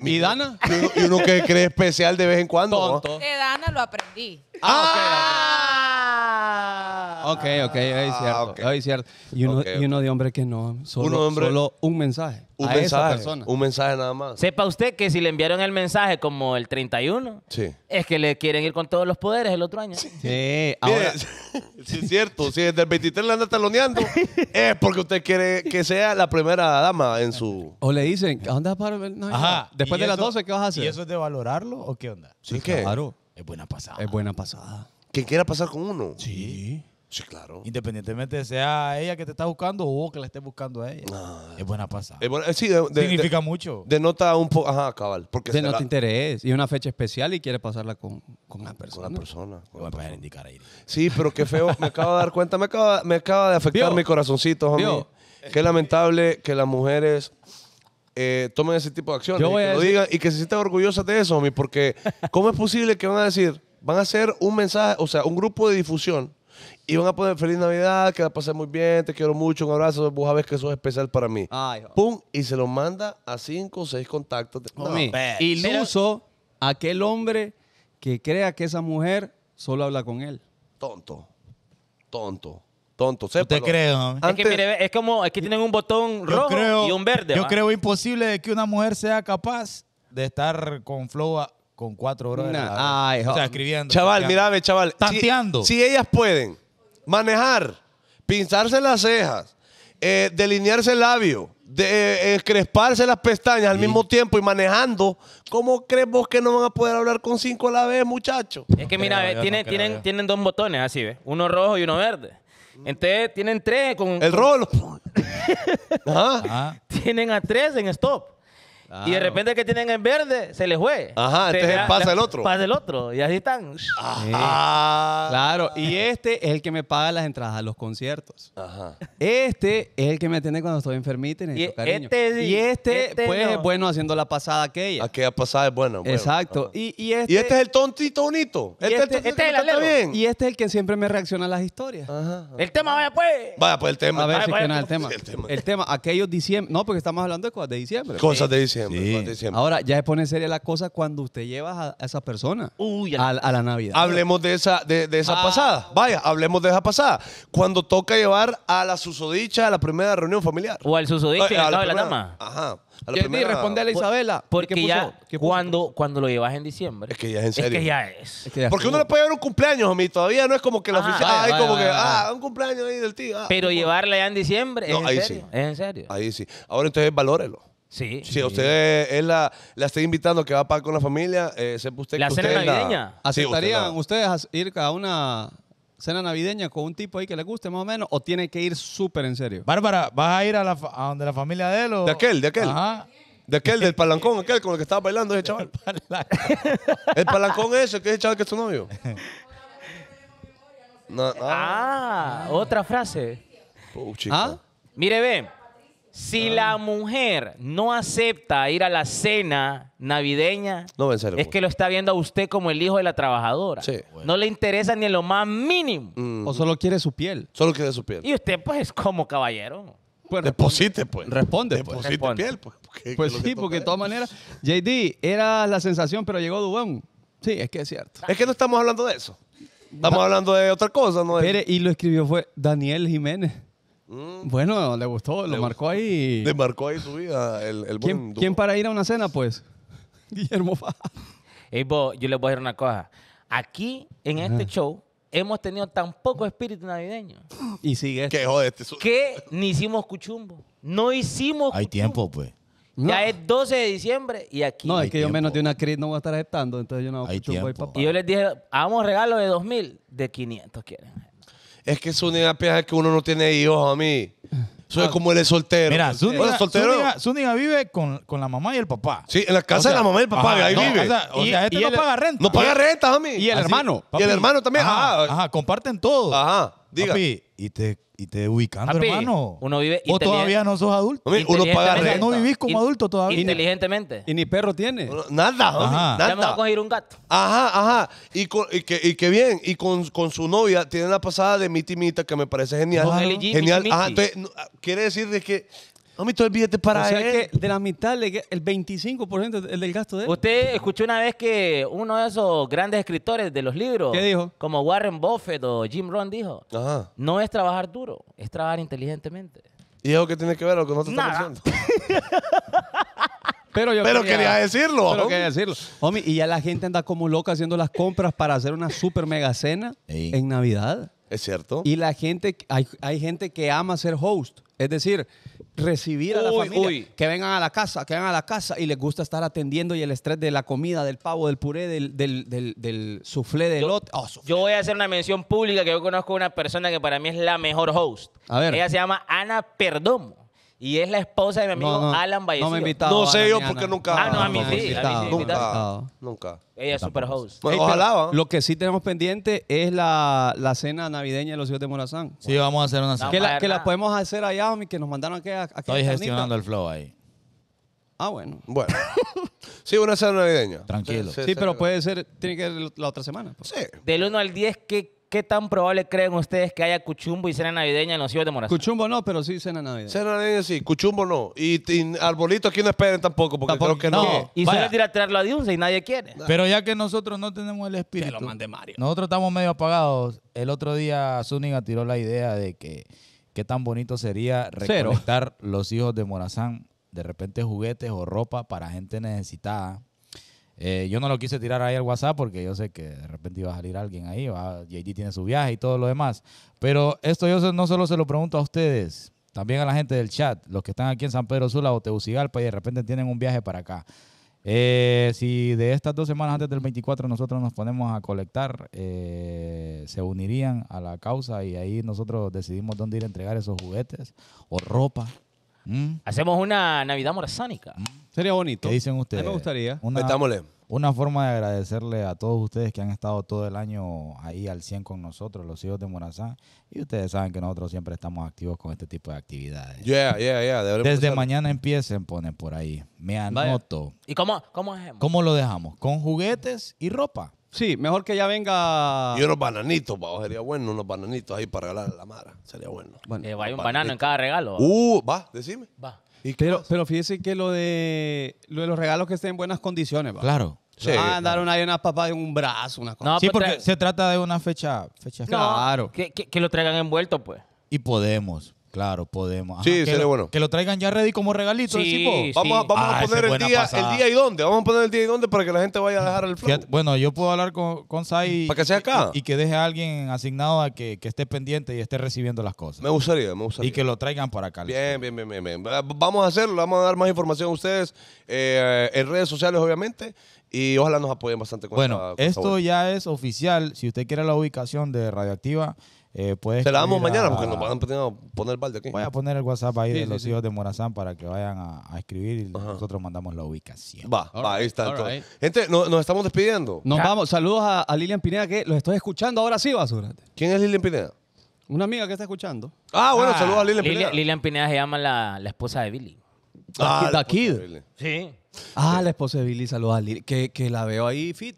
¿Y Dana? Y uno, que cree especial de vez en cuando. Tonto. Dana lo aprendí. ¡Ah! Ah. Ok, ok, es ah, cierto. cierto. Y, uno, de hombre que no, solo, un, un mensaje. Un mensaje, un mensaje nada más. Sepa usted que si le enviaron el mensaje como el 31, sí. es que le quieren ir con todos los poderes el otro año. Sí, ahora. [laughs] sí, es cierto. Si desde el 23 le anda taloneando, [laughs] es porque usted quiere que sea la primera dama en su. O le dicen, ¿qué onda para Ajá. Después de las 12, ¿qué vas a hacer? ¿Y eso es de valorarlo o qué onda? Sí, claro. Es buena pasada. Es buena pasada que quiera pasar con uno. Sí. Sí, claro. Independientemente sea ella que te está buscando o vos que la estés buscando a ella. Ah. es buena pasada. Eh, Significa mucho. Denota un poco, ajá, cabal. Porque De interés. Y una fecha especial y quiere pasarla con, con una con persona. persona. con indicar ahí. Sí, pero qué feo. Me acabo de dar cuenta. Me acaba, me acaba de afectar mi corazoncito, homie. Qué lamentable que las mujeres eh, tomen ese tipo de acciones. que lo y que se sientan orgullosas de eso, homie. Porque, ¿cómo es posible que van a decir, van a hacer un mensaje, o sea, un grupo de difusión y van a poner feliz Navidad, que la pasé muy bien, te quiero mucho, un abrazo, vos sabés que eso es especial para mí. Pum, y se lo manda a cinco o seis contactos. De... iluso aquel hombre que crea que esa mujer solo habla con él. Tonto, tonto. Tonto, Te creo. es que mire, es como, es que tienen un botón rojo y un verde. Yo creo imposible de que una mujer sea capaz de estar con flow con cuatro horas de o sea, escribiendo. Chaval, mira ve, chaval. Tanteando. Si, ellas pueden manejar, pinzarse las cejas, eh, delinearse el labio, de, eh, las pestañas al mismo tiempo y manejando, ¿cómo crees vos que no van a poder hablar con cinco a la vez, muchachos? Es que mira, tiene tienen, tienen, dos botones así, ¿ves? Uno rojo y uno verde. Entonces tienen tres con. El rollo. [laughs] Ah. Tienen a tres en stop. Y de repente que tienen en verde se les fue. Ajá, entonces pasa el otro. Pasa el otro. Y así están. Claro. Y este es el que me paga las entradas a los conciertos. Ajá. Este es el que me atiende cuando estoy enfermita y cariño. Este, y este, este pues, es bueno haciendo la pasada aquella. Aquella pasada es buena. Bueno. Exacto. Este y, este, es el tontito bonito. Este, es el este, Bien. Y este es el que siempre me reacciona a las historias. Ajá, El tema, vaya pues. Vaya pues el tema. A ver, si pues, el tema. El tema. Aquellos diciembre. No, porque estamos hablando de cosas de diciembre. Cosas de diciembre. Ahora, ya se pone seria la cosa cuando usted lleva a, esa persona a, la Navidad. Hablemos de esa, de, esa ah. pasada. Vaya, hablemos de esa pasada. Cuando toca llevar a la susodicha a la primera reunión familiar. O al susodicha eh, en a, la, de dama. Ajá. A la primera... a Isabela. Porque ya cuando, cuando lo llevas en diciembre. Es que ya es en serio. Es que ya es. porque uno le puede llevar un cumpleaños a mí. Todavía no es como que la ah, oficina. como que, ah, un cumpleaños ahí del tío. Ah, Pero llevarla ya en diciembre. es en ahí sí. Es en serio. Ahí sí. Ahora entonces valórelo. Sí. Si usted eh, la, está invitando que va a par con la familia, eh, sepa usted ¿La cena navideña? ¿Aceptarían ustedes a ir a una cena navideña con un tipo ahí que le guste más o menos o tiene que ir súper en serio? Bárbara, ¿vas a ir a, la, donde la familia de él o...? De aquel, de aquel. De aquel, del palancón, aquel con el que estaba bailando ese chaval. [laughs] El palancón ese, que es el chaval que es tu novio. [laughs] ah, otra frase. ¿Ah? Mire, ve, si ah. la mujer no acepta ir a la cena navideña, No, es pues. que lo está viendo a usted como el hijo de la trabajadora. No le interesa ni en lo más mínimo. Mm. O solo quiere su piel. Solo quiere su piel. Y usted, pues, es como caballero. Pues, Deposite, pues. Responde, pues. Deposite piel, pues. Pues sí, porque de todas maneras, JD, era la sensación, pero llegó Dubón. Sí, es que es cierto. Es que no estamos hablando de eso. Estamos hablando de otra cosa, ¿no? y lo escribió fue Daniel Jiménez. Mm. Bueno, le gustó, lo marcó ahí. Le marcó ahí su vida. El, ¿Quién, para ir a una cena, pues? [laughs] Guillermo Faja. yo les voy a decir una cosa. Aquí, en este show, hemos tenido tan poco espíritu navideño. Y sigue. Que jodete. Este que ni hicimos cuchumbo. No hicimos Hay tiempo, pues. Ya es 12 de diciembre y aquí. No, es que yo menos de una crisis no voy a estar aceptando, entonces yo no voy cuchumbo y papá. Y yo les dije, hagamos regalo de 2.000, de 500 quieren es que Zúñiga piensa que uno no tiene hijos, a mí. Eso es como él es soltero. Mira, Zúñiga, única vive con, con la mamá y el papá. Sí, en la casa de la mamá y el papá, ahí vive. Este y- no paga renta. No paga renta, a Y el hermano. Y el hermano también. Ajá, comparten todo. ajá, diga. y te y te ubicando, hermano. Uno vive Vos todavía no sos adulto. Uno paga No vivís como adulto todavía. Inteligentemente. Y ni perro tiene. Nada, Ajá. Ya me voy a coger un gato. Ajá, ajá. Y, con- y que, y bien. Y con, con su novia tiene la pasada de mitimita que me parece genial. Genial. Ajá, entonces, ah, quiere decir de que Homie, todo el billete para o sea Que de la mitad, el 25% del gasto de él. Usted escuchó una vez que uno de esos grandes escritores de los libros, ¿Qué dijo? como Warren Buffett o Jim Rohn dijo, no es trabajar duro, es trabajar inteligentemente. ¿Y eso qué tiene que ver con lo que nosotros estamos haciendo? [laughs] Pero, yo quería, decirlo. Pero quería decirlo. Homie, y ya la gente anda como loca haciendo las compras para hacer una super mega cena en Navidad. Es cierto. Y la gente, hay, hay gente que ama ser host. Es decir, recibir a la familia. Que vengan a la casa, que vengan a la casa y les gusta estar atendiendo y el estrés de la comida, del pavo, del puré, del, del, del, de lote. Oh, yo voy a hacer una mención pública que yo conozco a una persona que para mí es la mejor host. A ver. Ella se llama Ana Perdomo. Y es la esposa de mi amigo Alan Vallecillo. No me invitado. No sé yo porque nunca- Ah, no, a mí sí, a mí sí, Nunca. Ella es super host. Pues ojalá, Lo que sí tenemos pendiente es la, la cena navideña de los hijos de Morazán. Sí, vamos a hacer una... cena la, que la podemos hacer allá, homie, que nos mandaron a que Estoy gestionando el flow ahí. Ah, bueno. Bueno. sí, una cena navideña. Tranquilo. Sí, pero puede ser, tiene que ser la otra semana. Pues. Sí. Del 1 al 10, ¿qué, tan probable creen ustedes que haya cuchumbo y cena navideña en los hijos de Morazán? Cuchumbo no, pero sí cena navideña. Cena navideña sí, cuchumbo no. Y, al arbolitos aquí no esperen tampoco, porque no. Y Vaya. tirar que a tirarlo a y nadie quiere. Pero ya que nosotros no tenemos el espíritu. lo mande Mario. Nosotros estamos medio apagados. El otro día Zúñiga tiró la idea de que qué tan bonito sería Cero. los hijos de Morazán de repente juguetes o ropa para gente necesitada. Eh, yo no lo quise tirar ahí al WhatsApp porque yo sé que de repente iba a salir alguien ahí, va, JD tiene su viaje y todo lo demás. Pero esto yo no solo se lo pregunto a ustedes, también a la gente del chat, los que están aquí en San Pedro Sula o Tegucigalpa y de repente tienen un viaje para acá. Eh, si de estas dos semanas antes del 24 nosotros nos ponemos a colectar, eh, se unirían a la causa y ahí nosotros decidimos dónde ir a entregar esos juguetes o ropa Mm. Hacemos una Navidad morazánica. Mm. Sería bonito. ¿Qué dicen ustedes? A me gustaría. Una, Metámosle. Una forma de agradecerle a todos ustedes que han estado todo el año ahí al 100 con nosotros, los hijos de Morazán. Y ustedes saben que nosotros siempre estamos activos con este tipo de actividades. Yeah, yeah, yeah. Desde mañana empiecen, ponen por ahí. Me anoto. ¿Y cómo, cómo ¿Cómo lo dejamos? ¿Con juguetes y ropa? Sí, mejor que ya venga. Y unos bananitos, pa, oh, sería bueno, unos bananitos ahí para regalar a la Mara. Sería bueno. Eh, hay un banano en cada regalo. Uh, va, decime. Va. pero, fíjese que lo de, de los regalos que estén en buenas condiciones, va. Claro. Sí, dar una una unas papas de un brazo, una cosa. sí, pues, porque se trata de una fecha. fecha claro. que, lo traigan envuelto, pues. Y podemos. Claro, podemos. que lo, bueno. Que lo traigan ya ready como regalito. Sí, Vamos, a, ah, poner el día, y dónde. Vamos a poner el día y dónde para que la gente vaya a dejar el flow. bueno, yo puedo hablar con, Sai. Para que sea acá. Y, que deje a alguien asignado a que, esté pendiente y esté recibiendo las cosas. Me gustaría, me gustaría. Y que lo traigan para acá. Bien, bien, bien, bien, Vamos a hacerlo, vamos a dar más información a ustedes eh, en redes sociales, obviamente. Y ojalá nos apoyen bastante con Bueno, esto ya es oficial. Si usted quiere la ubicación de Radioactiva, eh, la damos mañana porque nos van a poner el balde aquí. Voy a poner el WhatsApp ahí de los hijos de Morazán para que vayan a, escribir y nosotros mandamos la ubicación. Va, va ahí está. Gente, nos estamos despidiendo. Nos vamos. Saludos a, Lilian Pineda que los estoy escuchando ahora sí, basura. ¿Quién es Lilian Pineda? Una amiga que está escuchando. Ah, bueno, ah, saludos a Lilian Pineda. Lilian Pineda se llama la, la esposa de Billy. Ah, ah la, la Sí. Ah, la esposa de Billy, saludos a Lilian. Que, que la veo ahí fit.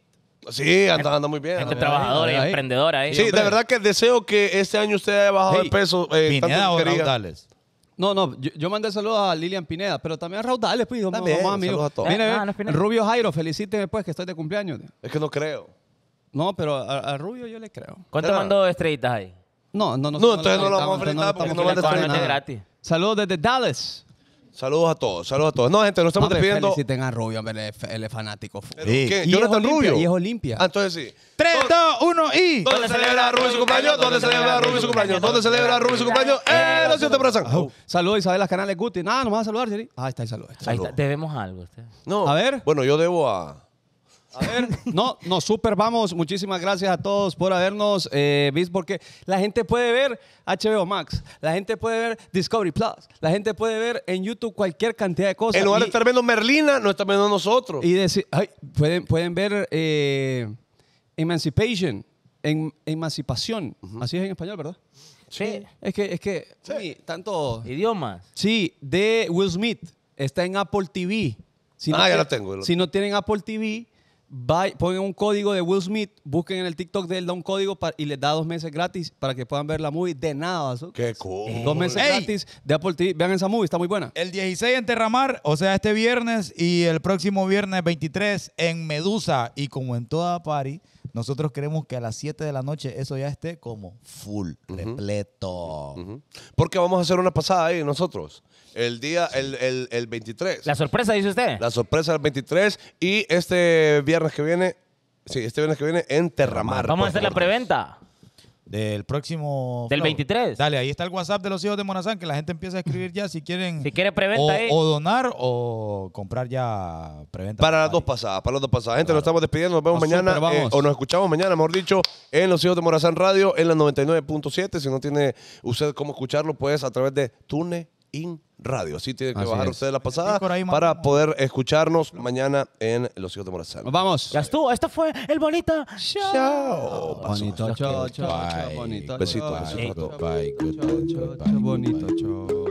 Sí, anda anda muy bien. Gente trabajadora y emprendedora. Sí, de verdad que deseo que este año usted haya bajado el peso. Eh, Pineda o Raudales. No, no, yo, mandé saludos a Lilian Pineda, pero también a Raudales, pues, También, Rubio Jairo, felicíteme pues que estoy de cumpleaños. Es que no creo. No, pero a, Rubio yo le creo. ¿Cuánto mandó estrellitas ahí? No, no, no. No, entonces no lo vamos a enfrentar porque no va a estar gratis. Saludos desde Dallas. Saludos a todos, saludos a todos. No, gente, nos estamos despidiendo. Si tengan Rubio, hombre, él es, fanático. ¿Qué? Sí. ¿Quién? Y ¿Jonathan Rubio? Y es Olimpia. Ah, entonces sí. 3, 2, 1 y. ¿Dónde celebra Rubio su cumpleaños? ¿Dónde celebra Rubio su cumpleaños? ¿Dónde celebra Rubio su cumpleaños? ¡Eh, lo siento, te Au. Saludos, Isabel, las canales Guti. Nada, nos vas a saludar, Jerry. Ah, está saludos. Ahí está, debemos algo. usted. No. A ver. Bueno, yo debo a. A ver, no, no, super vamos. Muchísimas gracias a todos por habernos eh, visto, porque la gente puede ver HBO Max, la gente puede ver Discovery Plus, la gente puede ver en YouTube cualquier cantidad de cosas. En lugar de estar viendo Merlina, no está viendo nosotros. Y decir, pueden, pueden ver eh, Emancipation, en, Emancipación, así es en español, ¿verdad? Sí. Es que, es que, tanto... Idiomas. Sí, de Will Smith, está en Apple TV. ah, ya lo tengo. Si no tienen Apple TV, Pongan ponen un código de Will Smith, busquen en el TikTok de él, da un código y les da dos meses gratis para que puedan ver la movie de nada. Qué cool. Dos meses gratis de Apple TV. Vean esa movie, está muy buena. El 16 en Terramar, o sea, este viernes y el próximo viernes 23 en Medusa. Y como en toda París, nosotros queremos que a las 7 de la noche eso ya esté como full, repleto. Porque vamos a hacer una pasada ahí nosotros. El día, el, 23. La sorpresa, dice usted. La sorpresa el 23 y este viernes que viene, sí, este viernes que viene en Terramar. Vamos a hacer la preventa. Del próximo. Del 23. Dale, ahí está el WhatsApp de los hijos de Morazán que la gente empieza a escribir ya si quieren. Si quiere preventa o, donar o comprar ya preventa. Para las dos pasadas, para las dos pasadas. Gente, nos estamos despidiendo, nos vemos ah, mañana. Eh, o nos escuchamos mañana, mejor dicho, en los hijos de Morazán Radio, en la 99.7. Si no tiene usted cómo escucharlo, pues a través de Tune in Radio. Así tiene que bajar ustedes la pasada para poder escucharnos mañana en Los Hijos de Morazán. vamos. Ya estuvo. Esto fue el bonito show. Chao. Bonito show. Bonito show. Besito. Bonito show.